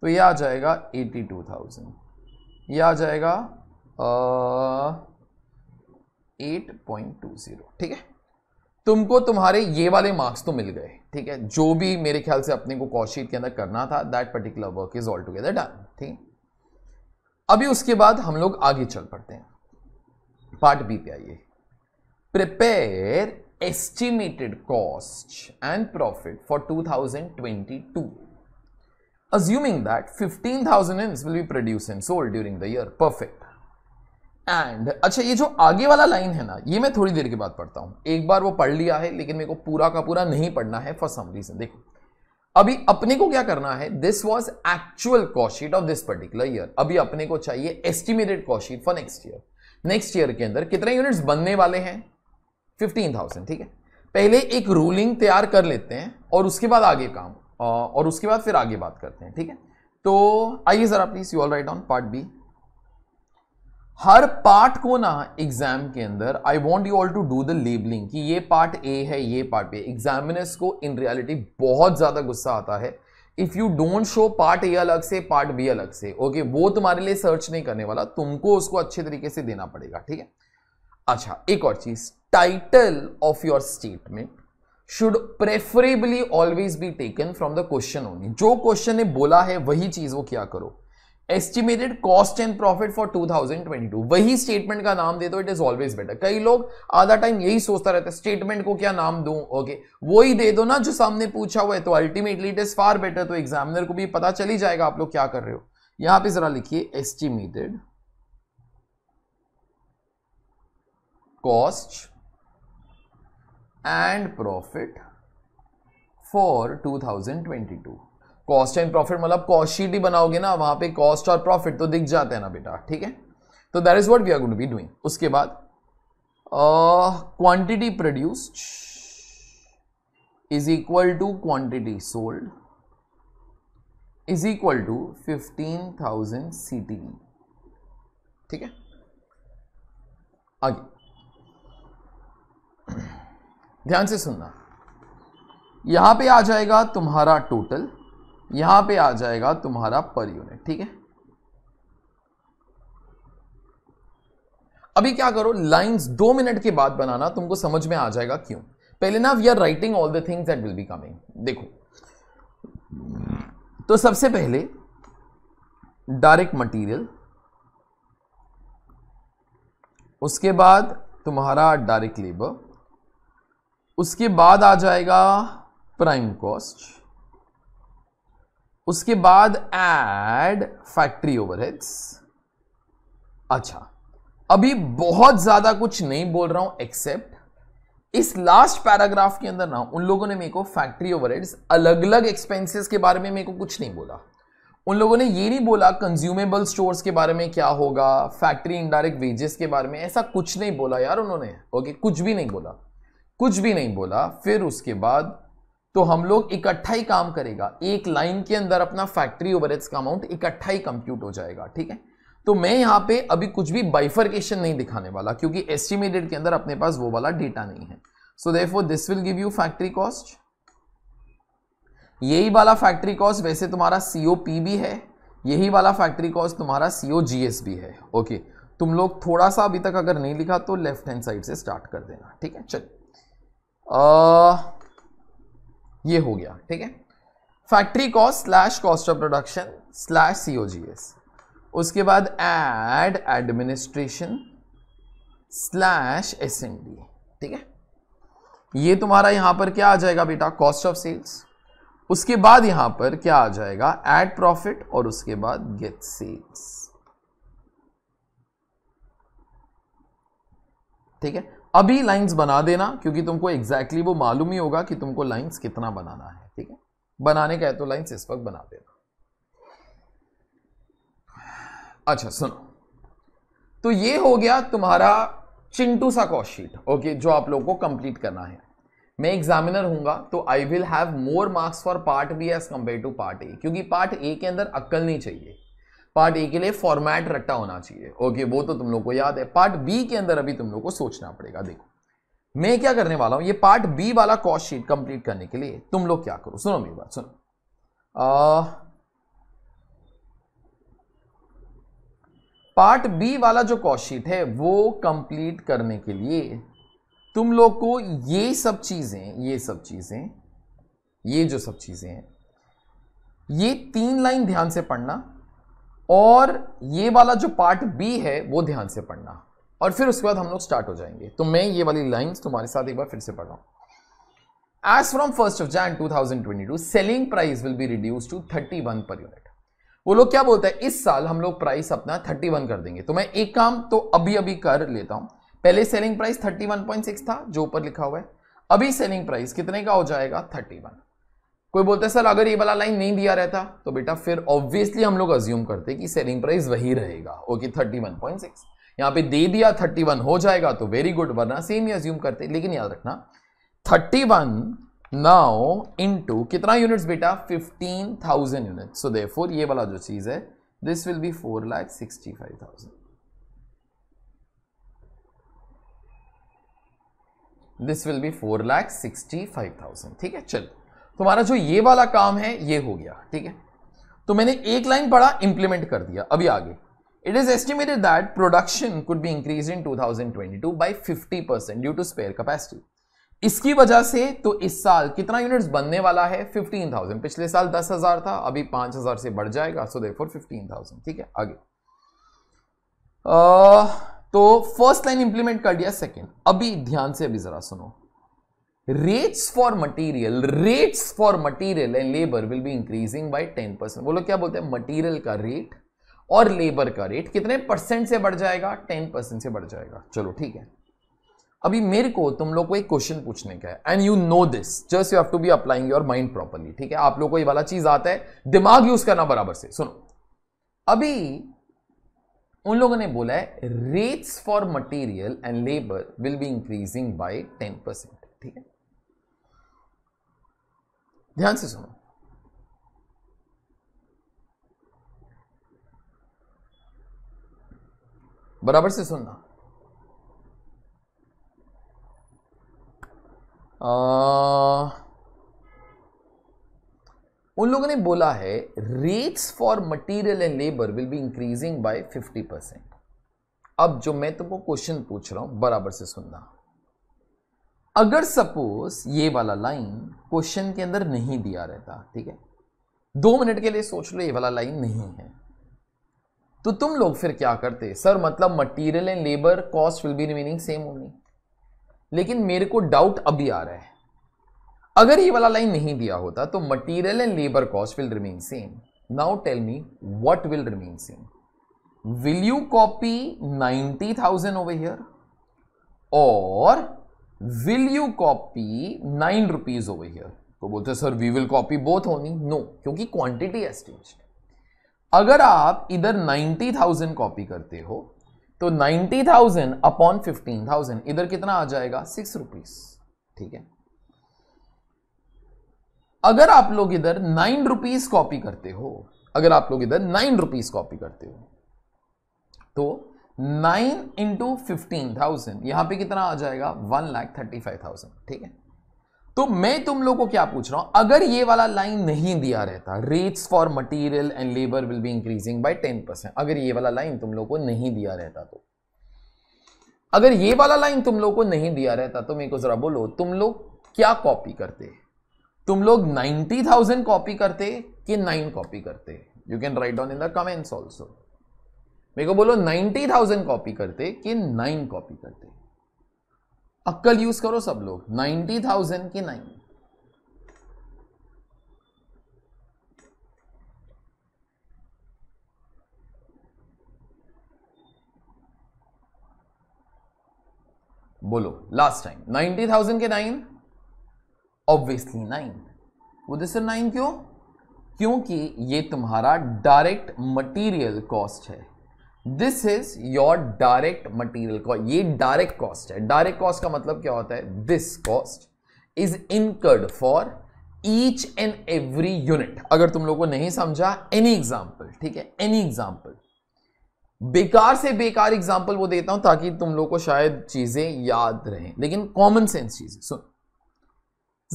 तो ये आ जाएगा 82,000 ये आ जाएगा एट पॉइंट टू जीरो ठीक है तुमको तुम्हारे ये वाले मार्क्स तो मिल गए ठीक है जो भी मेरे ख्याल से अपने को कॉशीट के अंदर करना था that particular work is all together done ठीक अभी उसके बाद हम लोग आगे चल पड़ते हैं पार्ट बी पे आइए prepare estimated cost and profit for 2022 assuming that fifteen thousand will be produce and sold during the year perfect and अच्छा ये जो आगे वाला लाइन है ना ये मैं थोड़ी देर के बाद पढ़ता हूँ एक बार वो पढ़ लिया है लेकिन मेरे को पूरा का पूरा नहीं पढ़ना है फॉर सम रीजन देखो अभी अपने को क्या करना है this was actual cost sheet of this particular year अभी अपने को चाहिए estimated cost sheet for next year next year के अंदर कितने यूनिट्स बनने वाले हैं फिफ्टीन थाउजेंड ठीक है पहले एक रूलिंग तैयार कर लेते हैं और उसके बाद आगे काम और उसके बाद फिर आगे बात करते हैं ठीक है तो आइए जरा please you all write on part B हर पार्ट को ना एग्जाम के अंदर I want you all to do the labelling कि ये पार्ट ए है ये पार्ट बी एग्जामिनर्स को इन रियलिटी बहुत ज़्यादा गुस्सा आता है if you don't show part A अलग से पार्ट बी अलग से ओके okay, वो तुम्हारे लिए सर्च नहीं करने वाला तुमको उसको अच्छे तरीके से देना पड़ेगा ठीक है अच्छा एक और चीज़ title of your statement should preferably always be taken from the question only जो क्वेश्चन ने बोला है वही चीज़ वो क्या करो estimated cost and profit for 2022 वही स्टेटमेंट का नाम दे दो इट इज ऑलवेज बेटर कई लोग आधा टाइम यही सोचता रहता है स्टेटमेंट को क्या नाम दूं ओके okay. वही दे दो ना जो सामने पूछा हुआ है तो ultimately it is far better तो एग्जामिनर को भी पता चली जाएगा आप लोग क्या कर रहे हो यहां पे जरा लिखिए estimated cost and profit for two cost and profit मतलब कॉस्ट शीट ही बनाओगे ना वहां पे कॉस्ट और प्रॉफिट तो दिख जाते हैं ना बेटा ठीक है तो that is what we are going to be doing उसके बाद quantity produced is equal to quantity sold is equal to fifteen thousand C T ठीक है आगे ध्यान से सुनना यहां पे आ जाएगा तुम्हारा टोटल यहां पे आ जाएगा तुम्हारा पर यूनिट ठीक है अभी क्या करो लाइंस दो मिनट के बाद बनाना तुमको समझ में आ जाएगा क्यों पहले ना we are writing all the things that will be coming देखो तो सबसे पहले डायरेक्ट मटेरियल उसके बाद तुम्हारा डायरेक्ट लेबर उसके बाद आ जाएगा प्राइम कॉस्ट उसके बाद एड फैक्ट्री ओवरहेड्स अच्छा अभी बहुत ज्यादा कुछ नहीं बोल रहा हूं एक्सेप्ट इस लास्ट पैराग्राफ के अंदर ना उन लोगों ने मेरे को फैक्ट्री ओवरहेड्स अलग अलग एक्सपेंसेस के बारे में मेरे को कुछ नहीं बोला उन लोगों ने ये नहीं बोला कंज्यूमेबल स्टोर्स के बारे में क्या होगा फैक्ट्री इनडायरेक्ट वेजेस के बारे में ऐसा कुछ नहीं बोला यार उन्होंने ओके कुछ भी नहीं बोला कुछ भी नहीं बोला फिर उसके बाद तो हम लोग इकट्ठा ही काम करेगा एक लाइन के अंदर अपना फैक्ट्री ओवरहेड्स का अमाउंट इकट्ठा ही कंप्यूट हो जाएगा ठीक है तो मैं यहां पे अभी कुछ भी बाइफरकेशन नहीं दिखाने वाला क्योंकि एस्टिमेटेड के अंदर अपने पास वो वाला डेटा नहीं है so therefore this will give you factory cost यही वाला फैक्ट्री कॉस्ट वैसे तुम्हारा सीओ भी है यही वाला फैक्ट्री कॉस्ट तुम्हारा सीओ भी है ओके तुम लोग थोड़ा सा अभी तक अगर नहीं लिखा तो लेफ्ट हैंड साइड से स्टार्ट कर देना ठीक है चलिए ये हो गया ठीक है factory cost slash cost of production slash COGS G S उसके बाद ad administration slash S N D ठीक है ये तुम्हारा यहां पर क्या आ जाएगा बेटा कॉस्ट ऑफ सेल्स उसके बाद यहां पर क्या आ जाएगा एड प्रॉफिट और उसके बाद गेट सेल्स ठीक है अभी लाइंस बना देना क्योंकि तुमको एग्जैक्टली exactly वो मालूम ही होगा कि तुमको लाइंस कितना बनाना है ठीक है बनाने का है तो लाइंस इस वक्त बना देना अच्छा सुनो तो ये हो गया तुम्हारा चिंटू सा कॉस्ट शीट ओके जो आप लोगों को कंप्लीट करना है मैं एग्जामिनर हूंगा तो I will have more marks for part B as compare to part A क्योंकि पार्ट ए के अंदर अक्कल नहीं चाहिए पार्ट ए के लिए फॉर्मेट रट्टा होना चाहिए ओके वो तो तुम लोग को याद है पार्ट बी के अंदर अभी तुम लोग को सोचना पड़ेगा देखो मैं क्या करने वाला हूं ये पार्ट बी वाला कॉस्ट शीट कंप्लीट करने के लिए तुम लोग क्या करो सुनो मेरी बात सुनो आ, पार्ट बी वाला जो कॉस्ट शीट है वो कंप्लीट करने के लिए तुम लोग को ये सब चीजें ये सब चीजें ये जो सब चीजें हैं ये तीन लाइन ध्यान से पढ़ना और ये वाला जो पार्ट बी है वो ध्यान से पढ़ना और फिर उसके बाद हम लोग स्टार्ट हो जाएंगे तो मैं ये वाली लाइंस तुम्हारे साथ एक बार फिर से पढ़ रहा हूं as from first of Jan 2022 selling price will be reduce to 31 per unit वो लोग क्या बोलते हैं इस साल हम लोग प्राइस अपना वन कर देंगे तो मैं एक काम तो अभी अभी कर लेता हूं पहले सेलिंग प्राइस सिक्स था जो ऊपर लिखा हुआ है अभी सेलिंग प्राइस कितने का हो जाएगा वन कोई बोलता है सर अगर ये वाला लाइन नहीं दिया रहता तो बेटा फिर ऑब्वियसली हम लोग अज्यूम करते कि सेलिंग प्राइस वही रहेगा okay thirty one point six यहाँ पे दे दिया थर्टी वन हो जाएगा तो वेरी गुड वरना सेम ही अज्यूम करते लेकिन याद रखना थर्टी वन नाउ टू कितना यूनिट्स बेटा fifteen thousand unit so four ये वाला जो चीज है this will be four lakh sixty five thousand this will be four lakh sixty five thousand ठीक है चलो तुम्हारा जो ये वाला काम है ये हो गया ठीक है तो मैंने एक लाइन पढ़ा इंप्लीमेंट कर दिया अभी आगे it is estimated that production could be increase in 2022 by fifty percent due to spare capacity इसकी वजह से तो इस साल कितना यूनिट्स बनने वाला है 15,000 पिछले साल 10,000 था अभी 5,000 से बढ़ जाएगा सो देफोर 15,000 ठीक है आगे आ, तो फर्स्ट लाइन इंप्लीमेंट कर दिया सेकेंड अभी ध्यान से अभी जरा सुनो rates for material rates for material and labour will be increasing by 10 percent बोलो क्या बोलते हैं मटेरियल का रेट और लेबर का रेट कितने परसेंट से बढ़ जाएगा 10 परसेंट से बढ़ जाएगा चलो ठीक है अभी मेरे को तुम लोग को एक क्वेश्चन पूछने का है and you know this just you have to be applying your mind properly ठीक है आप लोग को ये वाला चीज आता है दिमाग यूज करना बराबर से सुनो अभी उन लोगों ने बोला है rates for material and labour will be increasing by ten percent ठीक है ध्यान से सुनो बराबर से सुनना आ, उन लोगों ने बोला है rates for material and labour will be increasing by 50 percent अब जो मैं तुमको क्वेश्चन पूछ रहा हूं बराबर से सुनना अगर सपोज ये वाला लाइन क्वेश्चन के अंदर नहीं दिया रहता ठीक है दो मिनट के लिए सोच लो ये वाला लाइन नहीं है तो तुम लोग फिर क्या करते सर मतलब material and labour cost will be remaining same only लेकिन मेरे को डाउट अभी आ रहा है अगर ये वाला लाइन नहीं दिया होता तो material and labour cost will remain same now tell me what will remain same will you copy thousand over here और will you copy nine rupees over here तो बोलते sir we will copy both होनी no क्योंकि quantity estimation अगर आप इधर thousand copy करते हो तो थाउजेंड अपॉन फिफ्टीन थाउजेंड इधर कितना आ जाएगा सिक्स रुपीज ठीक है अगर आप लोग इधर नाइन रुपीज कॉपी करते हो अगर आप लोग इधर नाइन रुपीज कॉपी करते हो तो नाइन इंटू फिफ्टीन थाउजेंड यहां पर कितना आ जाएगा one lakh thirty five thousand ठीक है तो मैं तुम लोगों को क्या पूछ रहा हूं अगर ये वाला लाइन नहीं दिया रहता rates for material and labour will be increasing by ten percent अगर ये वाला लाइन तुम लोग को नहीं दिया रहता तो अगर ये वाला लाइन तुम लोग को नहीं दिया रहता तो मेरे को जरा बोलो तुम लोग क्या कॉपी करते तुम लोग नाइनटी थाउजेंड कॉपी करते कि नाइन कॉपी करते you can write down in the comments also મેગો બોલો 90000 કોપી કરતે કે 9 કોપી કરતે અક્કલ યુઝ કરો સબ લોગ 90000 કે 9 બોલો લાસ્ટ ટાઈમ 90000 કે 9 ઓબવિયસલી 9 ઉદેશર 9 ક્યો ક્યોકી યે તુમહારા ડાયરેક્ટ મટીરિયલ કોસ્ટ હે this is your direct material cost ये डायरेक्ट कॉस्ट है डायरेक्ट कॉस्ट का मतलब क्या होता है this cost is incurred for each and every unit अगर तुम लोगों को नहीं समझा एनी एग्जाम्पल ठीक है एनी एग्जाम्पल बेकार से बेकार एग्जाम्पल वो देता हूं ताकि तुम लोग को शायद चीजें याद रहें लेकिन कॉमन सेंस चीजें सुन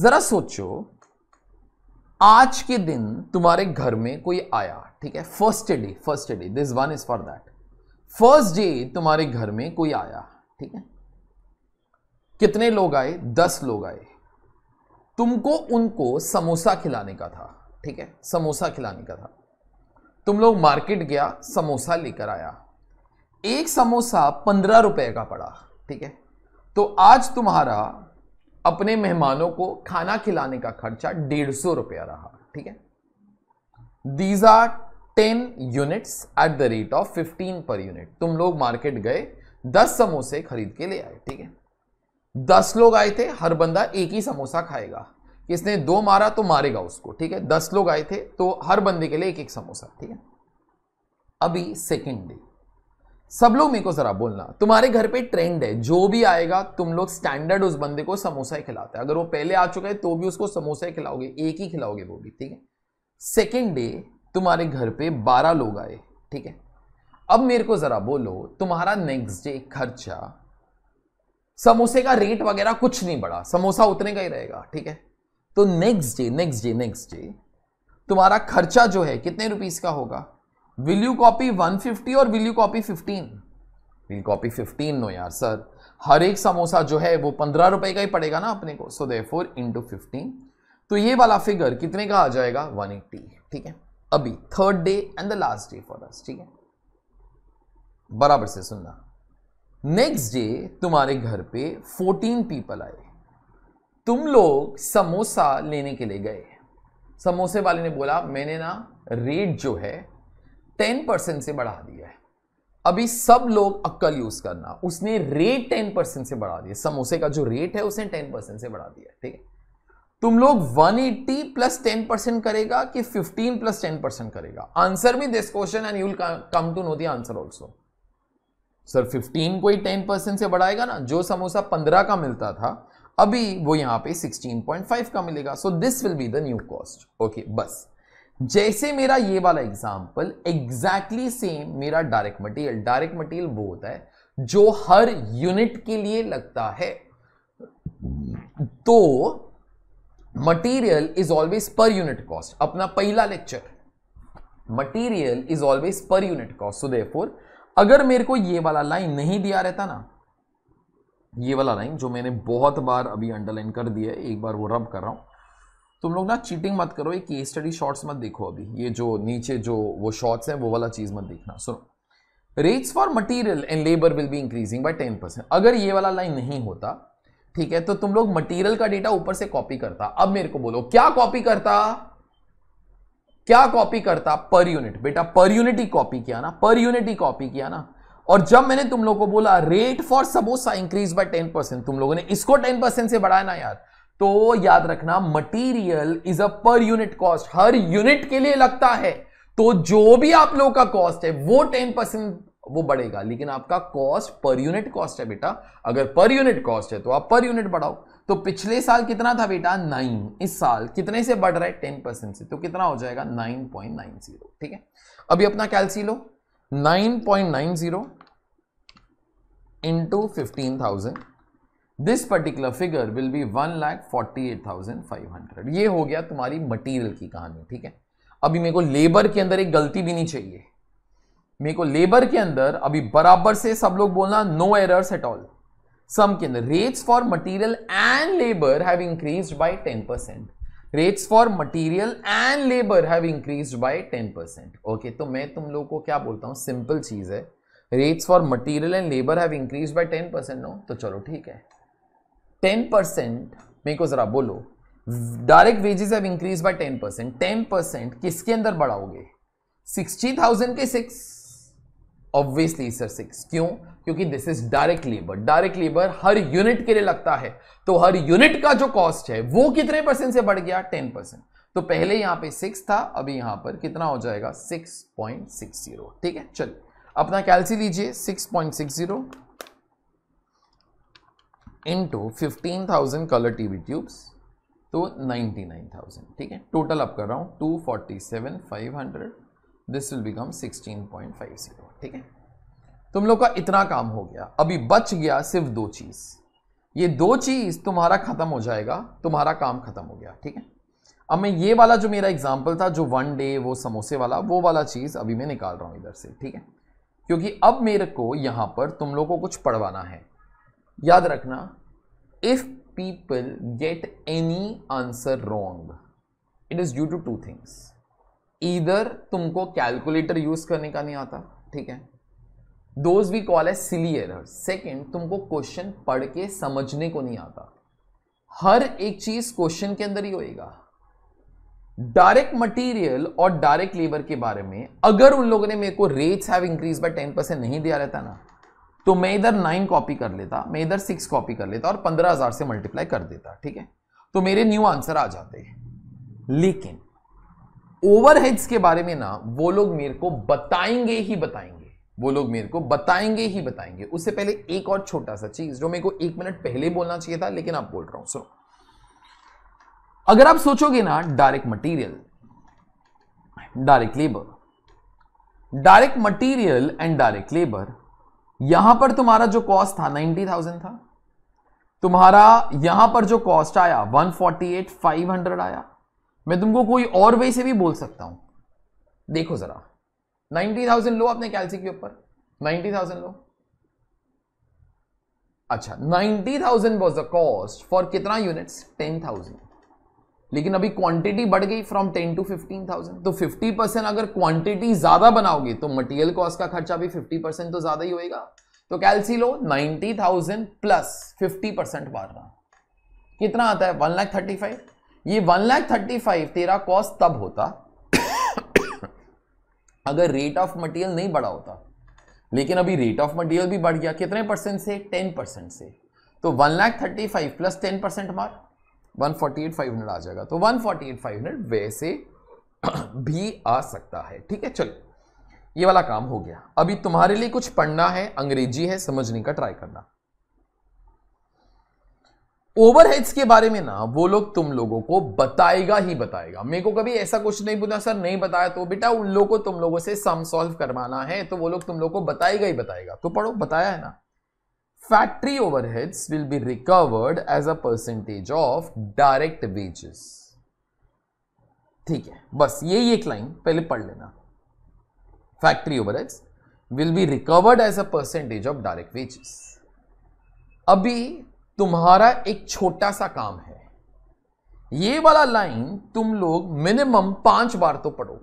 जरा सोचो आज के दिन तुम्हारे घर में कोई आया ठीक है first day first day this one is for that first day तुम्हारे घर में कोई आया ठीक है कितने लोग आए दस लोग आए तुमको उनको समोसा खिलाने का था ठीक है समोसा खिलाने का था तुम लोग मार्केट गया समोसा लेकर आया एक समोसा पंद्रह रुपए का पड़ा ठीक है तो आज तुम्हारा अपने मेहमानों को खाना खिलाने का खर्चा डेढ़ सौ रुपया रहा ठीक है these are ten units at the rate of fifteen per unit तुम लोग मार्केट गए दस समोसे खरीद के ले आए ठीक है दस लोग आए थे हर बंदा एक ही समोसा खाएगा किसने दो मारा तो मारेगा उसको ठीक है दस लोग आए थे तो हर बंदे के लिए एक एक समोसा ठीक है अभी सेकेंड डे सब लोग मेरे को जरा बोलना तुम्हारे घर पे ट्रेंड है जो भी आएगा तुम लोग स्टैंडर्ड उस बंदे को समोसा ही खिलाते हैं अगर वो पहले आ चुका है तो भी उसको समोसा ही खिलाओगे एक ही खिलाओगे वो भी ठीक है सेकेंड डे तुम्हारे घर पे बारह लोग आए ठीक है अब मेरे को ज़रा बोलो तुम्हारा नेक्स्ट डे खर्चा समोसे का रेट वगैरह कुछ नहीं बढ़ा समोसा उतने का ही रहेगा ठीक है तो next day next day next day तुम्हारा खर्चा जो है कितने रुपीज का होगा विल यू कॉपी 150 और will you copy 15 will copy 15 no यार सर हर एक समोसा जो है वो पंद्रह रुपए का ही पड़ेगा ना अपने को so the four into fifteen तो ये वाला फिगर कितने का आ जाएगा 180 ठीक है अभी third day and the last day for us ठीक है बराबर से सुनना नेक्स्ट डे तुम्हारे घर पे फोर्टीन पीपल आए तुम लोग समोसा लेने के लिए गए समोसे वाले ने बोला मैंने ना रेट जो है टेन परसेंट से बढ़ा दिया है अभी सब लोग अक्कल यूज करना उसने रेट टेन परसेंट से बढ़ा दिया समोसे का जो रेट है उसने टेन परसेंट से बढ़ा दिया ठीक है तुम लोग 180 प्लस 10 परसेंट करेगा कि 15 प्लस 10 परसेंट करेगा आंसर भी this question and you will come to know the answer also sir 15 कोई 10 परसेंट से बढ़ाएगा ना जो समोसा 15 का मिलता था अभी वो यहां पे 16.5 का मिलेगा so this will be the new cost okay बस जैसे मेरा ये वाला एग्जाम्पल एग्जैक्टली सेम मेरा डायरेक्ट मटीरियल डायरेक्ट मटीरियल वो होता है जो हर यूनिट के लिए लगता है तो material is always per unit cost अपना पहला lecture material is always per unit cost so therefore अगर मेरे को ये वाला लाइन नहीं दिया रहता ना ये वाला लाइन जो मैंने बहुत बार अभी अंडरलाइन कर दिया है एक बार वो रब कर रहा हूं तुम लोग ना चीटिंग मत करो एक स्टडी शॉर्ट्स मत देखो अभी ये जो नीचे जो वो शॉर्ट्स हैं वो वाला चीज़ मत देखना सुनो rates for material and labour will be increasing by ten percent अगर ये वाला लाइन नहीं होता ठीक है तो तुम लोग मटेरियल का डेटा ऊपर से कॉपी करता अब मेरे को बोलो क्या कॉपी करता क्या कॉपी करता पर यूनिट बेटा पर यूनिट ही कॉपी किया ना पर यूनिट ही कॉपी किया ना और जब मैंने तुम लोग को बोला rate for samosa increase by ten percent तुम लोगों ने इसको टेन परसेंट से बढ़ाया ना यार तो याद रखना मटेरियल इज अ पर यूनिट कॉस्ट हर यूनिट के लिए लगता है तो जो भी आप लोगों का कॉस्ट है वो टेन परसेंट वो बढ़ेगा लेकिन आपका कॉस्ट पर यूनिट कॉस्ट है बेटा अगर पर यूनिट कॉस्ट है तो आप पर यूनिट बढ़ाओ तो पिछले साल कितना था बेटा नाइन इस साल कितने से बढ़ रहा है टेन परसेंट से तो कितना हो जाएगा नाइन पॉइंट नाइन जीरो ठीक है अभी अपना कैलसी लो nine point nine zero into fifteen thousand this particular figure will be one lakh forty eight thousand five hundred ये हो गया तुम्हारी मटीरियल की कहानी ठीक है अभी मेरे को लेबर के अंदर एक गलती भी नहीं चाहिए मेरे को लेबर के अंदर अभी बराबर से सब लोग बोलना no errors at all sum के अंदर rates for material and labour have increased by 10 percent rates for material and labour have increase by 10 percent okay तो मैं तुम लोगों को क्या बोलता हूँ सिंपल चीज है rates for material and labour have increase by 10 percent no तो चलो ठीक है टेन परसेंट मेरे को जरा बोलो direct wages have increase by 10 percent ten percent किसके अंदर बढ़ाओगे सिक्सटी थाउजेंड के सिक्स ऑब्वियसली सर सिक्स क्यों क्योंकि this is direct labour direct labour हर यूनिट के लिए लगता है तो हर यूनिट का जो कॉस्ट है वो कितने परसेंट से बढ़ गया टेन परसेंट तो पहले यहां पे सिक्स था अभी यहां पर कितना हो जाएगा सिक्स पॉइंट सिक्स जीरो ठीक है चलिए अपना कैलसी लीजिए six point six zero into fifteen thousand colour TV tubes तो नाइनटी नाइन थाउजेंड ठीक है टोटल अप कर रहा हूं two forty seven five hundred this will become sixteen point five zero ठीक है तुम लोग का इतना काम हो गया अभी बच गया सिर्फ दो चीज ये दो चीज तुम्हारा खत्म हो जाएगा तुम्हारा काम खत्म हो गया ठीक है अब मैं ये वाला जो मेरा एग्जाम्पल था जो वन डे वो समोसे वाला वो वाला चीज अभी मैं निकाल रहा हूं इधर से ठीक है क्योंकि अब मेरे को यहां पर तुम लोग को कुछ पढ़वाना है याद रखना if people get any answer wrong it is due to two things इधर तुमको कैलकुलेटर यूज करने का नहीं आता ठीक है those we call as silly error second तुमको क्वेश्चन पढ़ के समझने को नहीं आता हर एक चीज क्वेश्चन के अंदर ही होएगा डायरेक्ट मटेरियल और डायरेक्ट लेबर के बारे में अगर उन लोगों ने मेरे को rates have increase by ten percent नहीं दिया रहता ना तो मैं इधर नाइन कॉपी कर लेता मैं इधर सिक्स कॉपी कर लेता और पंद्रह हजार से मल्टीप्लाई कर देता ठीक है तो मेरे न्यू आंसर आ जाते हैं लेकिन ओवरहेड्स के बारे में ना वो लोग मेरे को बताएंगे ही बताएंगे वो लोग मेरे को बताएंगे ही बताएंगे उससे पहले एक और छोटा सा चीज जो मेरे को एक मिनट पहले बोलना चाहिए था लेकिन आप बोल रहा हूं सुनो अगर आप सोचोगे ना direct material direct labour direct material and direct labour यहां पर तुम्हारा जो कॉस्ट था नाइनटी थाउजेंड था तुम्हारा यहां पर जो कॉस्ट आया one forty eight five hundred आया मैं तुमको कोई और वे से भी बोल सकता हूं देखो ज़रा 90,000 लो अपने कैलसी के ऊपर 90,000 लो अच्छा 90,000 वॉज द कॉस्ट फॉर कितना यूनिट्स 10,000 लेकिन अभी क्वांटिटी बढ़ गई फ्रॉम 10 टू 15,000 तो 50 परसेंट अगर क्वांटिटी ज़्यादा बनाओगे तो मटेरियल कॉस्ट का खर्चा भी 50 परसेंट तो ज़्यादा ही होगा तो कैलसी लो 90,000 प्लस 50 परसेंट बार रहा कितना आता है वन लाख थर्टी फाइव ये वन लैख थर्टी फाइव तेरा कॉस्ट तब होता अगर रेट ऑफ मटेरियल नहीं बढ़ा होता लेकिन अभी रेट ऑफ मटेरियल भी बढ़ गया कितने परसेंट से टेन परसेंट से तो one lakh thirty five plus ten percent मार one forty eight five hundred आ जाएगा तो one forty eight five hundred वैसे भी आ सकता है ठीक है चलो ये वाला काम हो गया अभी तुम्हारे लिए कुछ पढ़ना है अंग्रेजी है समझने का ट्राई करना ओवरहेड्स के बारे में ना वो लोग तुम लोगों को बताएगा ही बताएगा मेरे को कभी ऐसा कुछ नहीं पूछा सर नहीं बताया तो बेटा उन लोगों को तुम लोगों से सम सॉल्व करवाना है तो वो लोग तुम लोग को बताएगा ही बताएगा तो पढ़ो बताया है ना factory overheads will be recovered as a percentage of direct wages ठीक है बस यही एक लाइन पहले पढ़ लेना factory overheads will be recovered as a percentage of direct wages अभी तुम्हारा एक छोटा सा काम है ये वाला लाइन तुम लोग मिनिमम पांच बार तो पढ़ो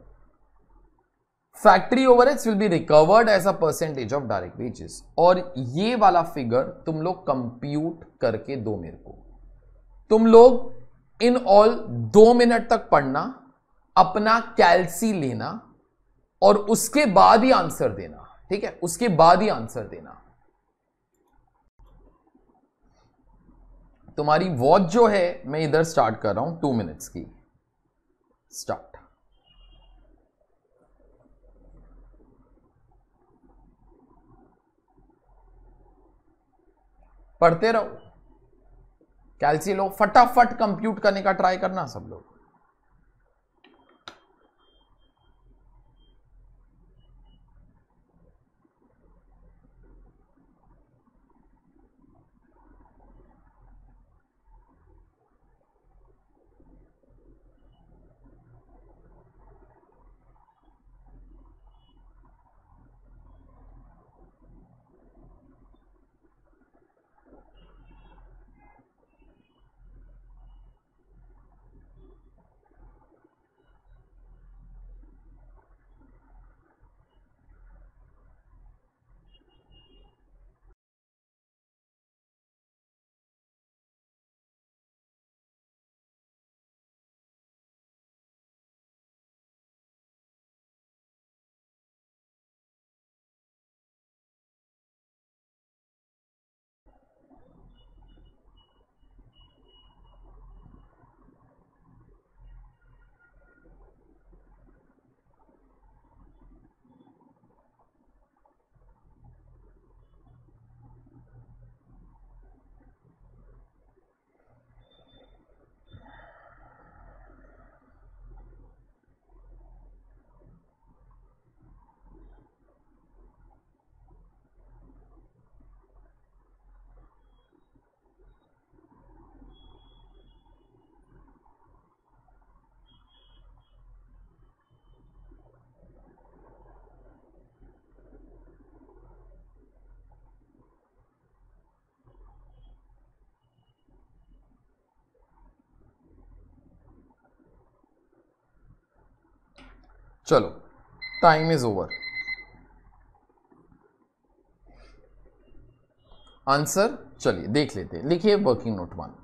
factory overheads will be recovered as a percentage of direct wages और ये वाला फिगर तुम लोग कंप्यूट करके दो मेरे को तुम लोग इन ऑल दो मिनट तक पढ़ना अपना कैलसी लेना और उसके बाद ही आंसर देना ठीक है उसके बाद ही आंसर देना तुम्हारी वॉच जो है मैं इधर स्टार्ट कर रहा हूं टू मिनट्स की स्टार्ट पढ़ते रहो कैल्सी लो फटाफट कंप्यूट करने का ट्राई करना सब लोग चलो टाइम इज ओवर आंसर चलिए देख लेते हैं लिखिए वर्किंग नोट वन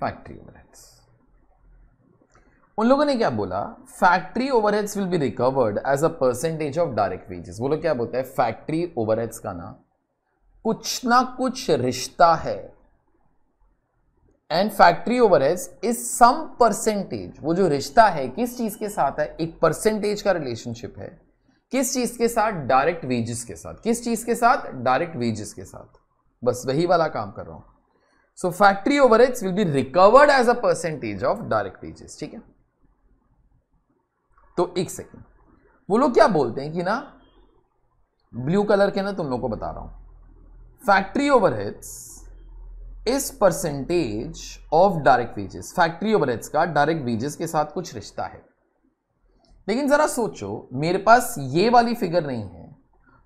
फैक्ट्री में उन लोगों ने क्या बोला factory overheads will be recovered as a percentage of direct wages वो लोग क्या बोलते हैं फैक्ट्री ओवरहेड्स का ना कुछ ना कुछ रिश्ता है and factory overheads is some percentage वो जो रिश्ता है किस चीज के साथ है एक परसेंटेज का रिलेशनशिप है किस चीज के साथ डायरेक्ट वेजेस के साथ किस चीज के साथ डायरेक्ट वेजेस के साथ बस वही वाला काम कर रहा हूं so factory overheads will be recovered as a percentage of direct wages ठीक है तो एक सेकेंड वो लोग क्या बोलते हैं कि ना ब्लू कलर के ना तुम लोग को बता रहा हूं factory overheads is percentage of direct wages factory overheads का डायरेक्ट वेजेस के साथ कुछ रिश्ता है लेकिन जरा सोचो मेरे पास ये वाली फिगर नहीं है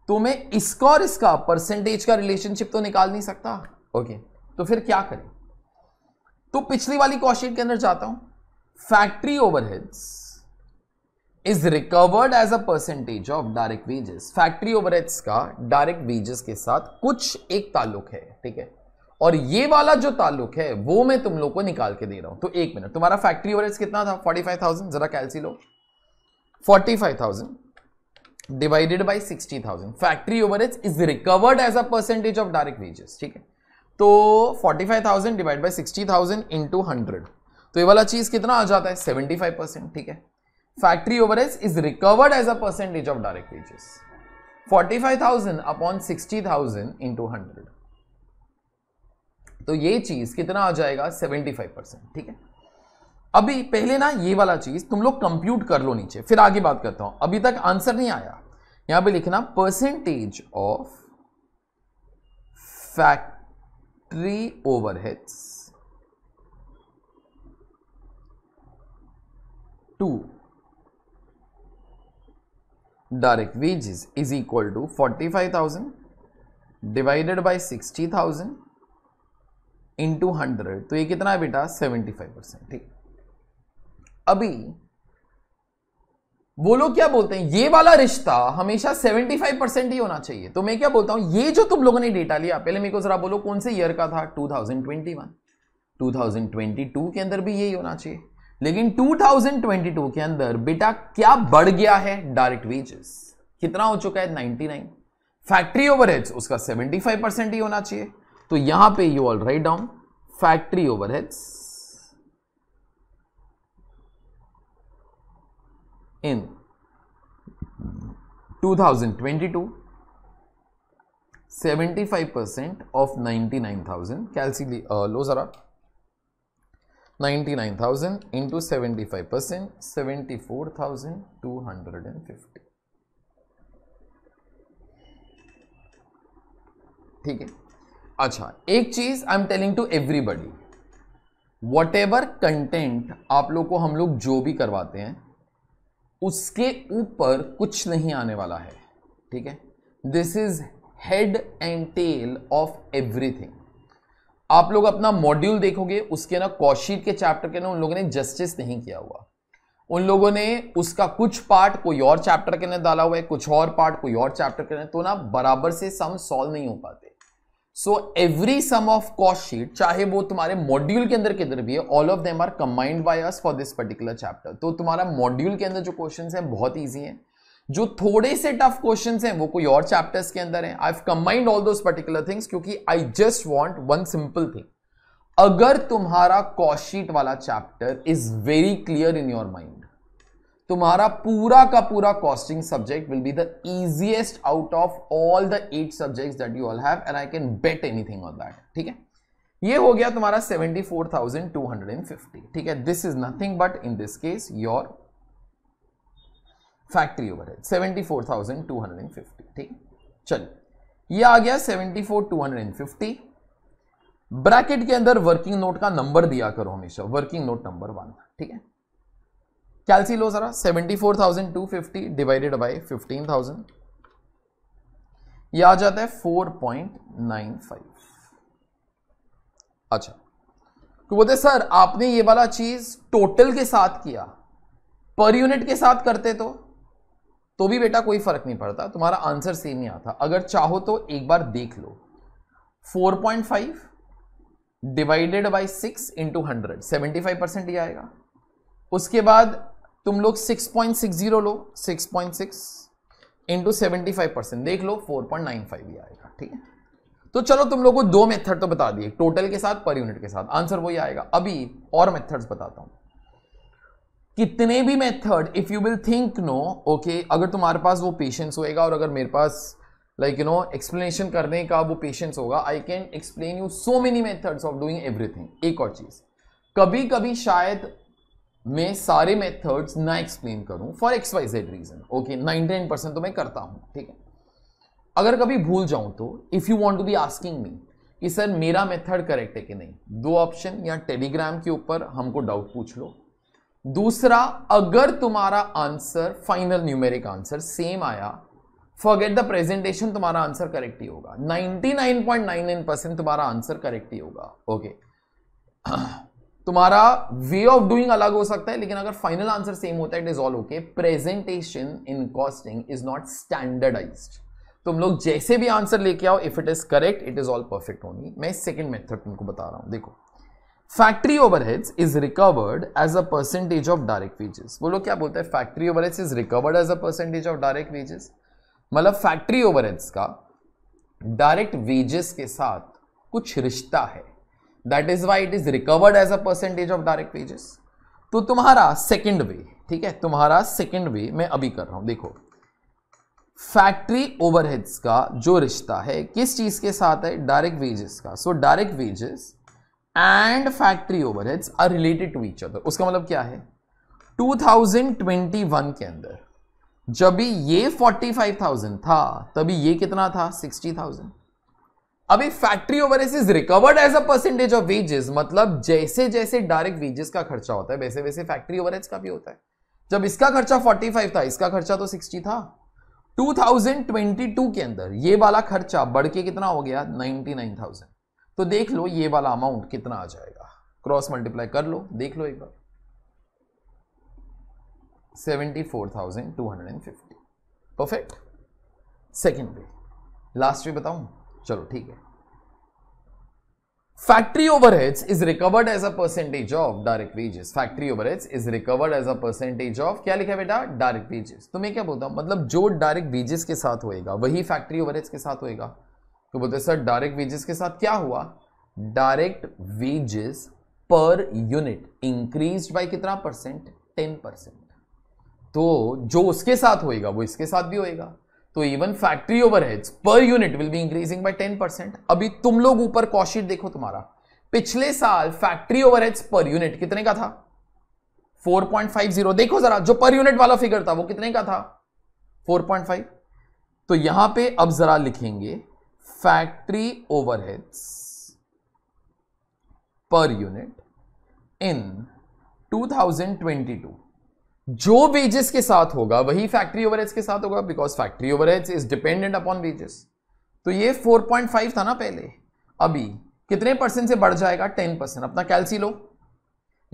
तो मैं इसका और इसका परसेंटेज का रिलेशनशिप तो निकाल नहीं सकता ओके तो फिर क्या करें तो पिछली वाली क्वेश्चन के अंदर जाता हूं factory overheads is recovered as a percentage of direct wages factory overheads का डायरेक्ट वेजेस के साथ कुछ एक ताल्लुक है ठीक है और ये वाला जो ताल्लुक है वो मैं तुम लोग को निकाल के दे रहा हूं तो एक मिनट तुम्हारा फैक्ट्री ओवरहेड्स कितना था 45,000 जरा कैलसी लो 45,000 divided by 60,000 factory overheads is recovered as a percentage of direct wages ठीक है तो 45,000 डिवाइड बाय 60,000 इनटू 100 तो ये वाला चीज कितना आ जाता है 75 परसेंट ठीक है factory overheads is recovered as a percentage of direct wages. 45,000 upon 60,000 into hundred तो ये चीज कितना आ जाएगा 75 परसेंट ठीक है अभी पहले ना ये वाला चीज तुम लोग कंप्यूट कर लो नीचे फिर आगे बात करता हूं अभी तक आंसर नहीं आया यहां पे लिखना percentage of factory overheads to direct is equal to forty five thousand divided 45,000 sixty thousand into hundred तो ये कितना है बेटा सेवेंटी फाइव परसेंट ठीक अभी वो लोग क्या बोलते हैं ये वाला रिश्ता हमेशा सेवेंटी फाइव परसेंट ही होना चाहिए तो मैं क्या बोलता हूं ये जो तुम लोगों ने डेटा लिया पहले मेरे को जरा बोलो कौन से ईयर का था two two thousand thousand twenty one twenty two के अंदर भी यही होना चाहिए लेकिन 2022 के अंदर बेटा क्या बढ़ गया है डायरेक्ट वेजेस कितना हो चुका है 99 फैक्ट्री ओवरहेड्स उसका 75 परसेंट ही होना चाहिए तो यहां पे you all write down factory overheads in 2022 75 percent of 99,000 कैलसी लो जरा ninety nine thousand into seventy five percent seventy four thousand two hundred and fifty ठीक है अच्छा एक चीज I am telling to everybody whatever content आप लोग को हम लोग जो भी करवाते हैं उसके ऊपर कुछ नहीं आने वाला है ठीक है this is head and tail of everything आप लोग अपना मॉड्यूल देखोगे उसके ना कौशिक के चैप्टर के ना उन लोगों ने जस्टिस नहीं किया हुआ उन लोगों ने उसका कुछ पार्ट कोई और चैप्टर के अंदर डाला हुआ है कुछ और पार्ट कोई और चैप्टर के अंदर तो ना बराबर से सम सॉल्व नहीं हो पाते so every sum of cost sheet चाहे वो तुम्हारे मॉड्यूल के अंदर किधर भी है all of them are combined by us for this particular chapter तो तुम्हारा मॉड्यूल के अंदर जो क्वेश्चन है बहुत ईजी है जो थोड़े से टफ क्वेश्चन हैं वो कोई और चैप्टर्स के अंदर हैं आई कंबाइंड ऑल दो पर्टिकुलर थिंग्स क्योंकि I just want one simple thing अगर तुम्हारा कॉशीट वाला chapter is very clear in your mind तुम्हारा पूरा का पूरा costing subject will be the easiest out of all the eight subject that you all have and I can bet anything on that ठीक है ये हो गया तुम्हारा seventy four thousand two hundred and fifty ठीक है this is nothing but in this case your factory overhead seventy four thousand two hundred and fifty ठीक चलिए ये आ गया फोर ब्रैकेट के अंदर वर्किंग नोट का नंबर दिया करो हमेशा वर्किंग नोट नंबर वन ठीक है कैलसी लो जरा seventy four thousand two fifty divided by fifteen thousand यह आ जाता है फोर पॉइंट नाइन फाइव अच्छा तो बोलते सर आपने ये वाला चीज टोटल के साथ किया पर यूनिट के साथ करते तो तो भी बेटा कोई फर्क नहीं पड़ता तुम्हारा आंसर सेम ही आता अगर चाहो तो एक बार देख लो 4.5 divided by 6 into hundred seventy five percent ही आएगा उसके बाद तुम लोग 6.60 लो 6.6 point six into seventy five percent देख लो 4.95 ही आएगा ठीक है तो चलो तुम लोगों को दो मेथड तो बता दिए टोटल के साथ पर यूनिट के साथ आंसर वही आएगा अभी और मेथड्स बताता हूं कितने भी method if you will think no okay अगर तुम्हारे पास वो पेशेंस होएगा और अगर मेरे पास लाइक यू नो एक्सप्लेनेशन करने का वो पेशेंस होगा I can explain you so many methods of doing everything एक और चीज़ कभी कभी शायद मैं सारे मेथड्स ना एक्सप्लेन करूं for X Y Z reason okay ninety nine percent तो मैं करता हूं ठीक है अगर कभी भूल जाऊं तो if you want to be asking me कि सर मेरा मेथड करेक्ट है कि नहीं दो ऑप्शन या टेलीग्राम के ऊपर हमको डाउट पूछ लो दूसरा अगर तुम्हारा answer final numeric answer same आया फॉरगेट द प्रेजेंटेशन तुम्हारा आंसर करेक्ट ही होगा 99.99 परसेंट तुम्हारा आंसर करेक्ट ही होगा ओके तुम्हारा वे ऑफ डूइंग अलग हो सकता है लेकिन अगर फाइनल आंसर सेम होता है it is all okay presentation in costing is not standardize तुम लोग जैसे भी आंसर लेके आओ if it is correct it is all perfect होनी मैं सेकेंड मेथड तुमको बता रहा हूं देखो factory overheads is recovered as a percentage of direct wages बोलो क्या बोलते हैं factory overheads is recovered as a percentage of direct wages मतलब फैक्ट्री ओवरहेड्स का डायरेक्ट वेजेस के साथ कुछ रिश्ता है that is why it is recovered as a percentage of direct wages तो तुम्हारा सेकेंड वे ठीक है तुम्हारा सेकेंड वे मैं अभी कर रहा हूं देखो फैक्ट्री ओवरहेड्स का जो रिश्ता है किस चीज के साथ है डायरेक्ट वेजेस का so direct wages and factory overheads are related to each other उसका मतलब क्या है 2021 के अंदर जब भी ये 45,000 था तभी ये कितना था 60,000 अभी factory overhead is recovered as a percentage of wages मतलब जैसे जैसे डायरेक्ट वेजेस का खर्चा होता है वैसे वैसे फैक्ट्री ओवरहेड्स का भी होता है जब इसका खर्चा 45 था इसका खर्चा तो 60 था 2022 के अंदर ये वाला खर्चा बढ़ के कितना हो गया 99,000 तो देख लो ये वाला अमाउंट कितना आ जाएगा क्रॉस मल्टीप्लाई कर लो देख लो एक बार seventy four thousand two hundred and fifty perfect second way last way बताऊं चलो ठीक है factory overheads is recovered as a percentage of direct wages factory overheads is recovered as a percentage of क्या लिखा है बेटा डायरेक्ट वेजेस तो मैं क्या बोलता हूं मतलब जो डायरेक्ट वेजेस के साथ होएगा वही फैक्ट्री ओवरहेड्स के साथ होएगा तो बोलते सर डायरेक्ट वेजेस के साथ क्या हुआ direct wages per unit increase by कितना परसेंट टेन परसेंट तो जो उसके साथ होएगा वो इसके साथ भी होएगा तो even factory overheads per unit will be increasing by ten percent अभी तुम लोग ऊपर कॉशिट देखो तुम्हारा पिछले साल फैक्ट्री ओवरहेड्स पर यूनिट कितने का था 4.50 देखो जरा जो पर यूनिट वाला फिगर था वो कितने का था 4.5 तो यहां पे अब जरा लिखेंगे factory overheads per unit in 2022 जो वेजेस के साथ होगा वही फैक्ट्री ओवरहेड्स के साथ होगा because factory overheads is dependent upon wages तो ये 4.5 था ना पहले अभी कितने परसेंट से बढ़ जाएगा 10 परसेंट अपना कैलसी लो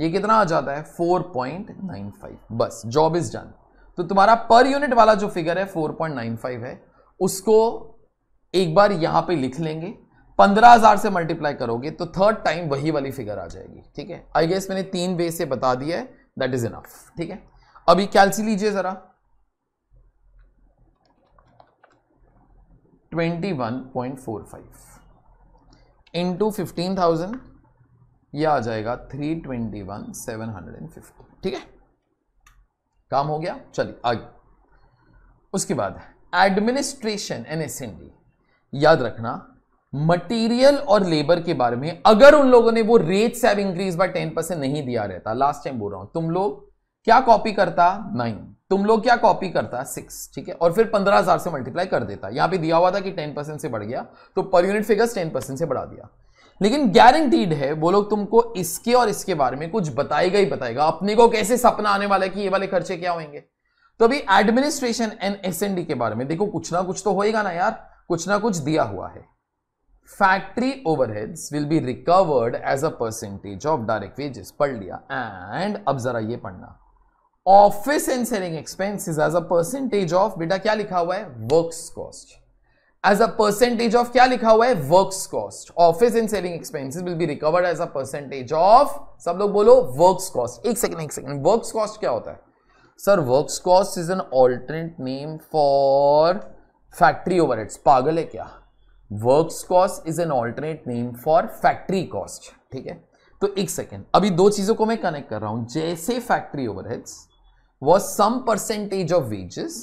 ये कितना आ जाता है 4.95 बस जॉब इज डन तो तुम्हारा पर यूनिट वाला जो फिगर है 4.95 है उसको एक बार यहां पे लिख लेंगे पंद्रह हजार से मल्टीप्लाई करोगे तो थर्ड टाइम वही वाली फिगर आ जाएगी ठीक है आई गेस मैंने तीन वे से बता दिया है दैट इज इनफ ठीक है अभी कैलसी लीजिए जरा twenty one point four five two fifteen thousand यह आ जाएगा three twenty one seven hundred and fifty ठीक है काम हो गया चलिए आगे उसके बाद administration and S N D याद रखना मटेरियल और लेबर के बारे में अगर उन लोगों ने वो rates have increase by ten percent नहीं दिया रहता लास्ट टाइम बोल रहा हूं तुम लोग क्या कॉपी करता नाइन तुम लोग क्या कॉपी करता सिक्स ठीक है और फिर पंद्रह हजार से मल्टीप्लाई कर देता यहां पे दिया हुआ था कि टेन परसेंट से बढ़ गया तो per unit figures ten percent से बढ़ा दिया लेकिन गारंटीड है वो लोग तुमको इसके और इसके बारे में कुछ बताएगा ही बताएगा अपने को कैसे सपना आने वाला है कि ये वाले खर्चे क्या होंगे तो अभी एडमिनिस्ट्रेशन एंड एस के बारे में देखो कुछ ना कुछ तो होएगा ना यार कुछ ना कुछ दिया हुआ है factory overheads will be recovered as a percentage of direct wages पढ़ लिया एंड अब जरा ये पढ़ना office and selling expenses as a percentage of बेटा क्या लिखा हुआ है work cost as a percentage of क्या लिखा हुआ है work cost office and selling expenses will be recovered as a percentage of सब लोग बोलो वर्क कॉस्ट एक सेकेंड एक सेकेंड वर्क कॉस्ट क्या होता है sir work cost is an alternate name for factory over पागल है क्या works cost is an alternate name for factory cost ठीक है तो एक सेकेंड अभी दो चीजों को मैं कनेक्ट कर रहा हूं जैसे factory overheads was some percentage of wages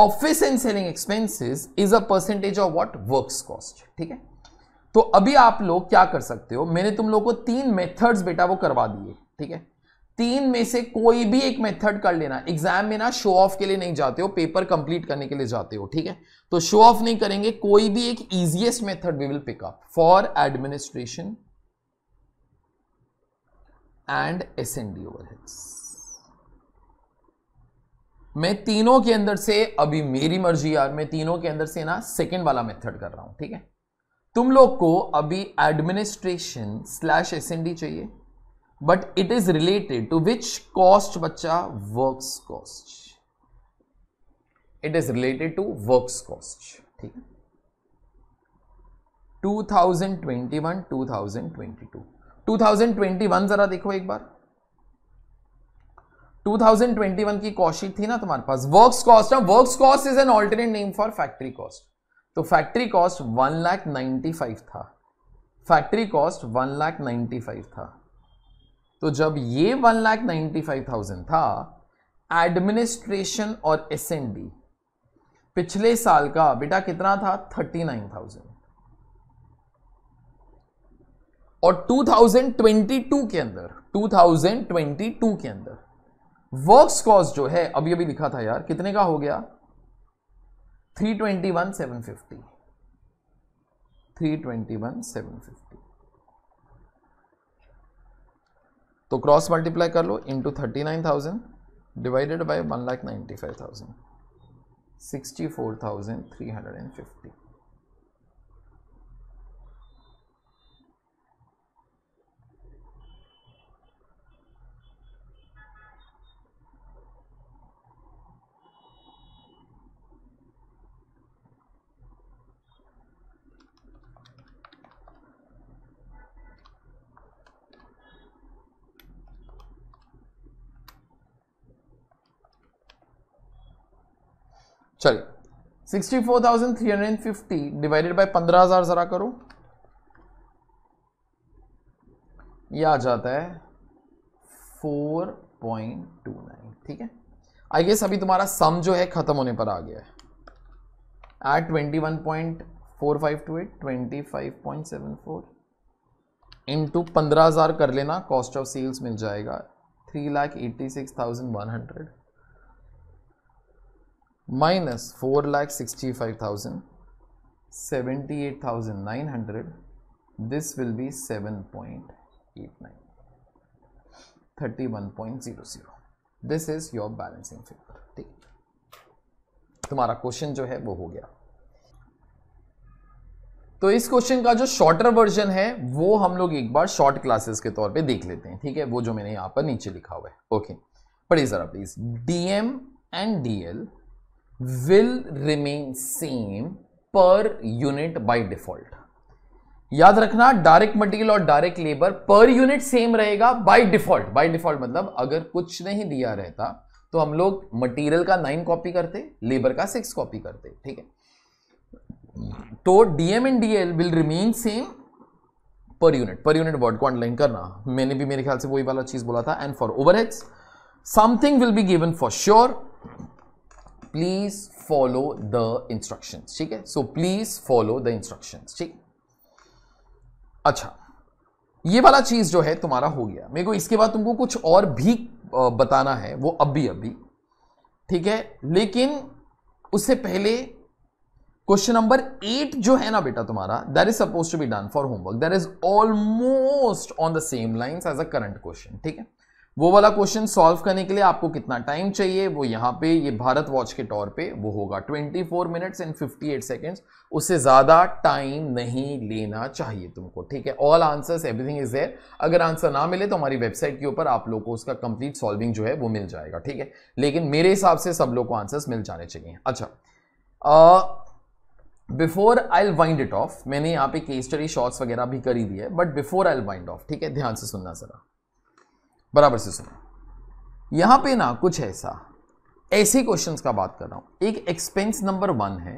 office and selling expenses is a percentage of what works cost ठीक है तो अभी आप लोग क्या कर सकते हो मैंने तुम लोग को तीन मेथड्स बेटा वो करवा दिए ठीक है तीन में से कोई भी एक मेथड कर लेना एग्जाम में ना शो ऑफ के लिए नहीं जाते हो पेपर कंप्लीट करने के लिए जाते हो ठीक है तो शो ऑफ नहीं करेंगे कोई भी एक easiest method we will pick up for administration and S and D over मैं तीनों के अंदर से अभी मेरी मर्जी यार मैं तीनों के अंदर से ना सेकेंड वाला मेथड कर रहा हूं ठीक है तुम लोग को अभी administration slash S N D चाहिए but it is related to which cost बच्चा works cost it is related to works cost ठीक 2021 2022 2021 जरा देखो एक बार 2021 की कॉशीट थी ना तुम्हारे पास वर्क्स कॉस्ट ना works cost is an alternate name for factory cost तो factory cost one lakh ninety five था factory cost one lakh ninety five था तो जब ये one lakh ninety five thousand था एडमिनिस्ट्रेशन और एस एन डी पिछले साल का बेटा कितना था थर्टी नाइन थाउजेंड और 2022 के अंदर 2022 के अंदर वर्क्स कॉस्ट जो है अभी अभी लिखा था यार कितने का हो गया 321,750 321,750 तो क्रॉस मल्टीप्लाई कर लो into thirty nine thousand divided by one lakh ninety five thousand sixty four thousand three hundred and fifty चलिए 64,350 डिवाइडेड बाय 15,000 जरा करो ये आ जाता है 4.29 ठीक है आई गेस अभी तुम्हारा सम जो है खत्म होने पर आ गया है eight twenty one point four five two eight twenty five point seven four into पंद्रह हज़ार कर लेना कॉस्ट ऑफ सेल्स मिल जाएगा three lakh eighty six thousand one hundred minus four point eight nine thirty one point zero zero this is your balancing figure ठीक तुम्हारा question जो है वो हो गया तो इस क्वेश्चन का जो शॉर्टर वर्जन है वो हम लोग एक बार शॉर्ट क्लासेस के तौर पे देख लेते हैं ठीक है वो जो मैंने यहां पर नीचे लिखा हुआ है ओके पढ़िए जरा please DM and DL will remain same per unit by default. याद रखना डायरेक्ट मटेरियल और direct labour per unit same रहेगा बाय डिफॉल्ट बाय डिफॉल्ट मतलब अगर कुछ नहीं दिया रहता तो हम लोग मटेरियल का नाइन कॉपी करते लेबर का सिक्स कॉपी करते ठीक है तो DM and DL will remain same per unit per unit word को अंडरलाइन करना मैंने भी मेरे ख्याल से वही वाला चीज बोला था and for overheads something will be given for sure please follow the instruction ठीक है so please follow the instruction ठीक अच्छा ये वाला चीज जो है तुम्हारा हो गया मेरे को इसके बाद तुमको कुछ और भी बताना है वो अभी अभी ठीक है लेकिन उससे पहले क्वेश्चन नंबर एट जो है ना बेटा तुम्हारा that is suppose to be done for homework that is almost on the same line as a current question ठीक है वो वाला क्वेश्चन सॉल्व करने के लिए आपको कितना टाइम चाहिए वो यहाँ पे ये भारत वॉच के तौर पे वो होगा 24 मिनट्स एंड 58 सेकेंड्स उससे ज़्यादा टाइम नहीं लेना चाहिए तुमको ठीक है all answers everything is there अगर आंसर ना मिले तो हमारी वेबसाइट के ऊपर आप लोग को उसका कंप्लीट सॉल्विंग जो है वो मिल जाएगा ठीक है लेकिन मेरे हिसाब से सब लोग को आंसर्स मिल जाने चाहिए अच्छा before I wind it off मैंने यहाँ पे केस स्टडी शॉर्ट्स वगैरह भी करी दी है but before I wind off ठीक है ध्यान से सुनना ज़रा बराबर से सुनो यहां पे ना कुछ ऐसा ऐसे क्वेश्चंस का बात कर रहा हूं एक एक्सपेंस नंबर वन है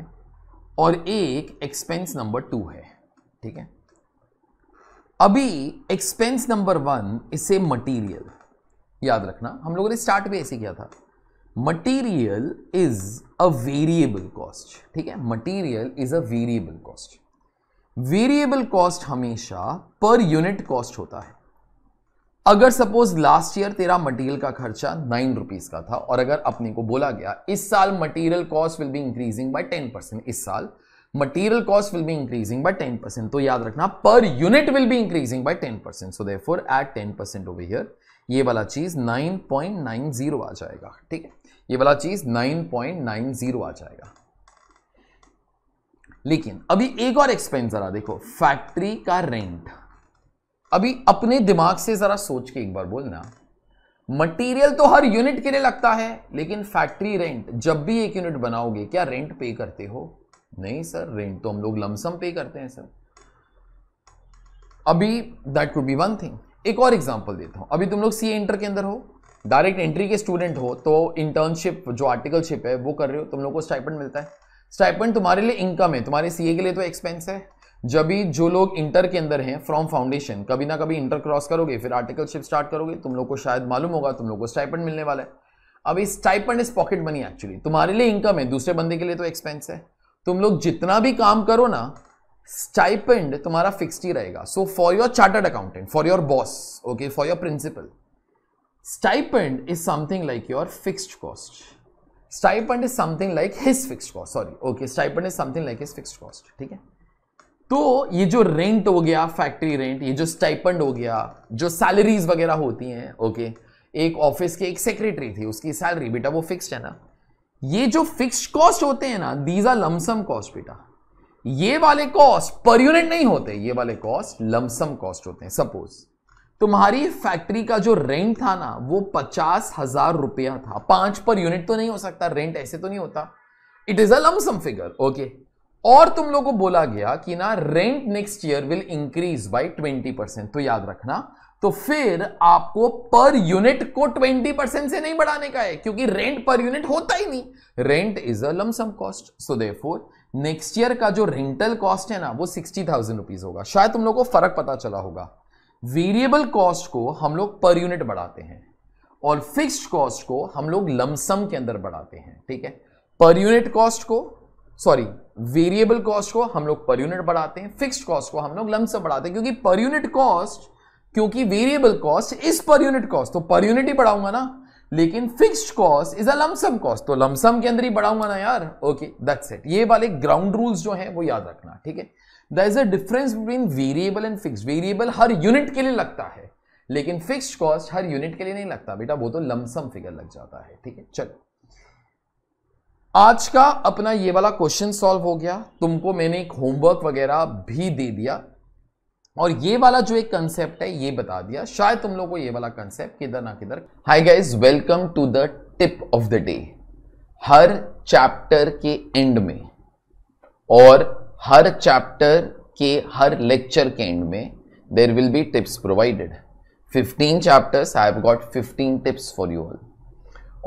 और एक एक्सपेंस नंबर टू है ठीक है अभी एक्सपेंस नंबर वन इसे मटेरियल याद रखना हम लोगों ने स्टार्ट भी ऐसे किया था material is a variable cost ठीक है material is a variable cost variable cost हमेशा पर यूनिट कॉस्ट होता है अगर सपोज लास्ट ईयर तेरा मटेरियल का खर्चा नाइन रुपीज का था और अगर अपने को बोला गया इस साल material cost will be increasing by ten percent इस साल material cost will be increasing by ten percent तो याद रखना per unit will be increasing by ten percent so there at ten percent over here ये वाला चीज zero आ जाएगा ठीक है ये वाला चीज जीरो आ जाएगा लेकिन अभी एक और एक्सपेंस जरा देखो फैक्ट्री का रेंट अभी अपने दिमाग से जरा सोच के एक बार बोलना मटेरियल तो हर यूनिट के लिए लगता है लेकिन फैक्ट्री रेंट जब भी एक यूनिट बनाओगे क्या रेंट पे करते हो नहीं सर रेंट तो हम लोग लमसम पे करते हैं सर अभी that could be one thing एक और एग्जांपल देता हूं अभी तुम लोग सी इंटर के अंदर हो डायरेक्ट एंट्री के स्टूडेंट हो तो इंटर्नशिप जो आर्टिकलशिप है वो कर रहे हो तुम लोग को स्टाइपेंट मिलता है स्टाइपेंट तुम्हारे लिए इनकम है तुम्हारे सीए के लिए तो एक्सपेंस है जब भी जो लोग इंटर के अंदर हैं फ्रॉम फाउंडेशन कभी ना कभी इंटर क्रॉस करोगे फिर आर्टिकलशिप स्टार्ट करोगे तुम लोग को शायद मालूम होगा तुम लोग को स्टाइपेंड मिलने वाला है अब इस stipend is pocket money actually तुम्हारे लिए इनकम है दूसरे बंदे के लिए तो एक्सपेंस है तुम लोग जितना भी काम करो ना स्टाइपेंड तुम्हारा फिक्स्ड ही रहेगा so for your chartered accountant for your boss okay for your principal stipend is something like your fixed cost stipend is something like his fixed cost sorry okay stipend is something like his fixed cost ठीक है तो ये जो rent हो गया factory rent ये जो stipend हो गया जो सैलरीज वगैरह होती हैं ओके एक ऑफिस के एक सेक्रेटरी थी उसकी सैलरी बेटा वो फिक्स्ड है ना ये जो फिक्स्ड कॉस्ट होते हैं ना दीज आर लमसम कॉस्ट बेटा ये वाले कॉस्ट पर यूनिट नहीं होते ये वाले कॉस्ट लमसम कॉस्ट होते हैं सपोज तुम्हारी फैक्ट्री का जो रेंट था ना वो पचास हजार रुपया था पांच पर यूनिट तो नहीं हो सकता रेंट ऐसे तो नहीं होता it is a lump sum figure okay और तुम लोगों को बोला गया कि ना rent next year will increase by 20 percent तो याद रखना तो फिर आपको पर यूनिट को 20 परसेंट से नहीं बढ़ाने का है क्योंकि रेंट पर यूनिट होता ही नहीं rent is a lump sum cost so the next year का जो रेंटल कॉस्ट है ना वो सिक्सटी थाउजेंड रुपीज होगा शायद तुम लोग को फर्क पता चला होगा वेरिएबल कॉस्ट को हम लोग पर यूनिट बढ़ाते हैं और फिक्स्ड कॉस्ट को हम लोग लमसम के अंदर बढ़ाते हैं ठीक है पर यूनिट कॉस्ट को सॉरी वेरिएबल कॉस्ट को हम लोग पर यूनिट बढ़ाते हैं फिक्स्ड कॉस्ट को हम लोग लमसम बढ़ाते हैं क्योंकि पर यूनिट कॉस्ट क्योंकि variable cost is per unit cost तो पर यूनिट ही बढ़ाऊंगा ना लेकिन fixed cost is a lump sum cost तो लमसम के अंदर ही बढ़ाऊंगा ना यार ओके दैट्स इट ये वाले ग्राउंड रूल्स जो है वो याद रखना ठीक है there is a difference between variable and fix variable हर यूनिट के लिए लगता है लेकिन फिक्स्ड कॉस्ट हर यूनिट के लिए नहीं लगता बेटा वो तो लमसम फिगर लग जाता है ठीक है चलो आज का अपना ये वाला क्वेश्चन सॉल्व हो गया तुमको मैंने एक होमवर्क वगैरह भी दे दिया और ये वाला जो एक कंसेप्ट है ये बता दिया शायद तुम लोग को ये वाला कंसेप्ट किधर ना किधर hi guys welcome to the tip of the day हर चैप्टर के एंड में और हर चैप्टर के हर लेक्चर के एंड में there will be tips provided 15 chapters I have got 15 tips for you all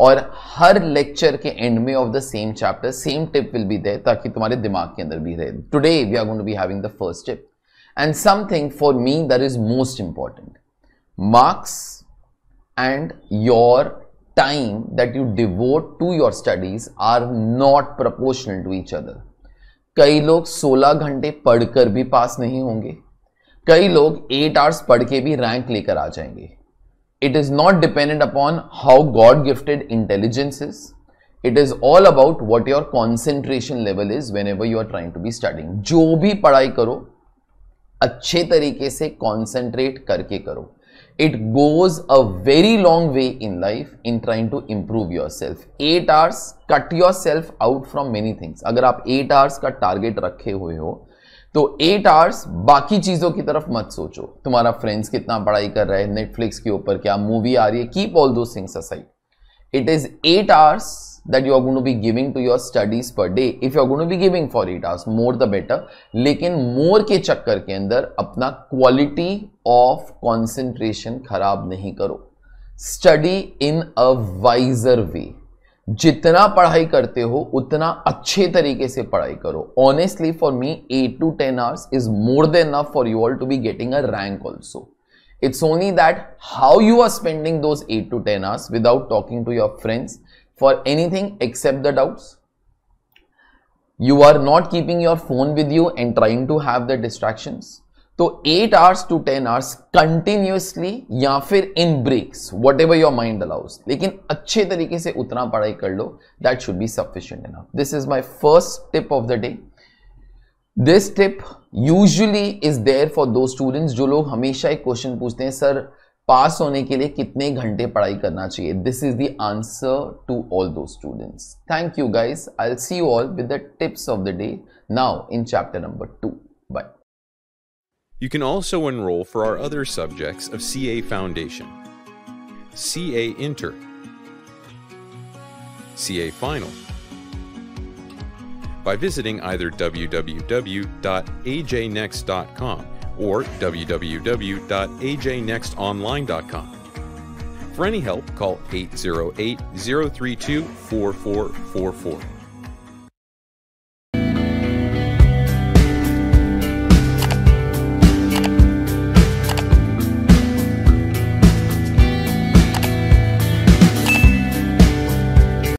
और हर लेक्चर के एंड में of the same chapter same tip will be there ताकि तुम्हारे दिमाग के अंदर भी रहे today we are going to be having the first tip and something for me that is most important marks and your time that you devote to your studies are not proportional to each other कई लोग 16 घंटे पढ़कर भी पास नहीं होंगे कई लोग 8 hours पढ़ के भी रैंक लेकर आ जाएंगे it is not dependent upon how God gifted intelligence is. It is all about what your concentration level is whenever you are trying to be studying. जो भी पढ़ाई करो अच्छे तरीके से कॉन्सेंट्रेट करके करो it goes a very long way in life in trying to improve yourself. 8 hours cut yourself out from many things. अगर आप 8 hours का target रखे हुए हो तो एट आवर्स बाकी चीज़ों की तरफ मत सोचो तुम्हारा फ्रेंड्स कितना पढ़ाई कर रहा है नेटफ्लिक्स के ऊपर क्या मूवी आ रही है keep all those things aside it is eight hours that you are going to be giving to your studies per day if you are going to be giving for eight hours more the better लेकिन more के चक्कर के अंदर अपना quality of concentration खराब नहीं करो study in a visor वे जितना पढ़ाई करते हो उतना अच्छे तरीके से पढ़ाई करो honestly for me eight to ten hours is more than enough for you all to be getting a rank also it's only that how you are spending those eight to ten hours without talking to your friends for anything except the doubts you are not keeping your phone with you and trying to have the distractions तो eight hours to ten hours continuously या फिर इन breaks whatever your mind allows लेकिन अच्छे तरीके से उतना पढ़ाई कर लो that should be sufficient enough this is my first tip of the day this tip usually is there for those students जो लोग हमेशा एक क्वेश्चन पूछते हैं सर पास होने के लिए कितने घंटे पढ़ाई करना चाहिए this is the answer to all those students thank you guys I see you all with the tips of the day now in chapter number two You can also enroll for our other subjects of CA Foundation, CA Inter, CA Final, by visiting either www.ajnext.com or www.ajnextonline.com. For any help, call 808 032 4444.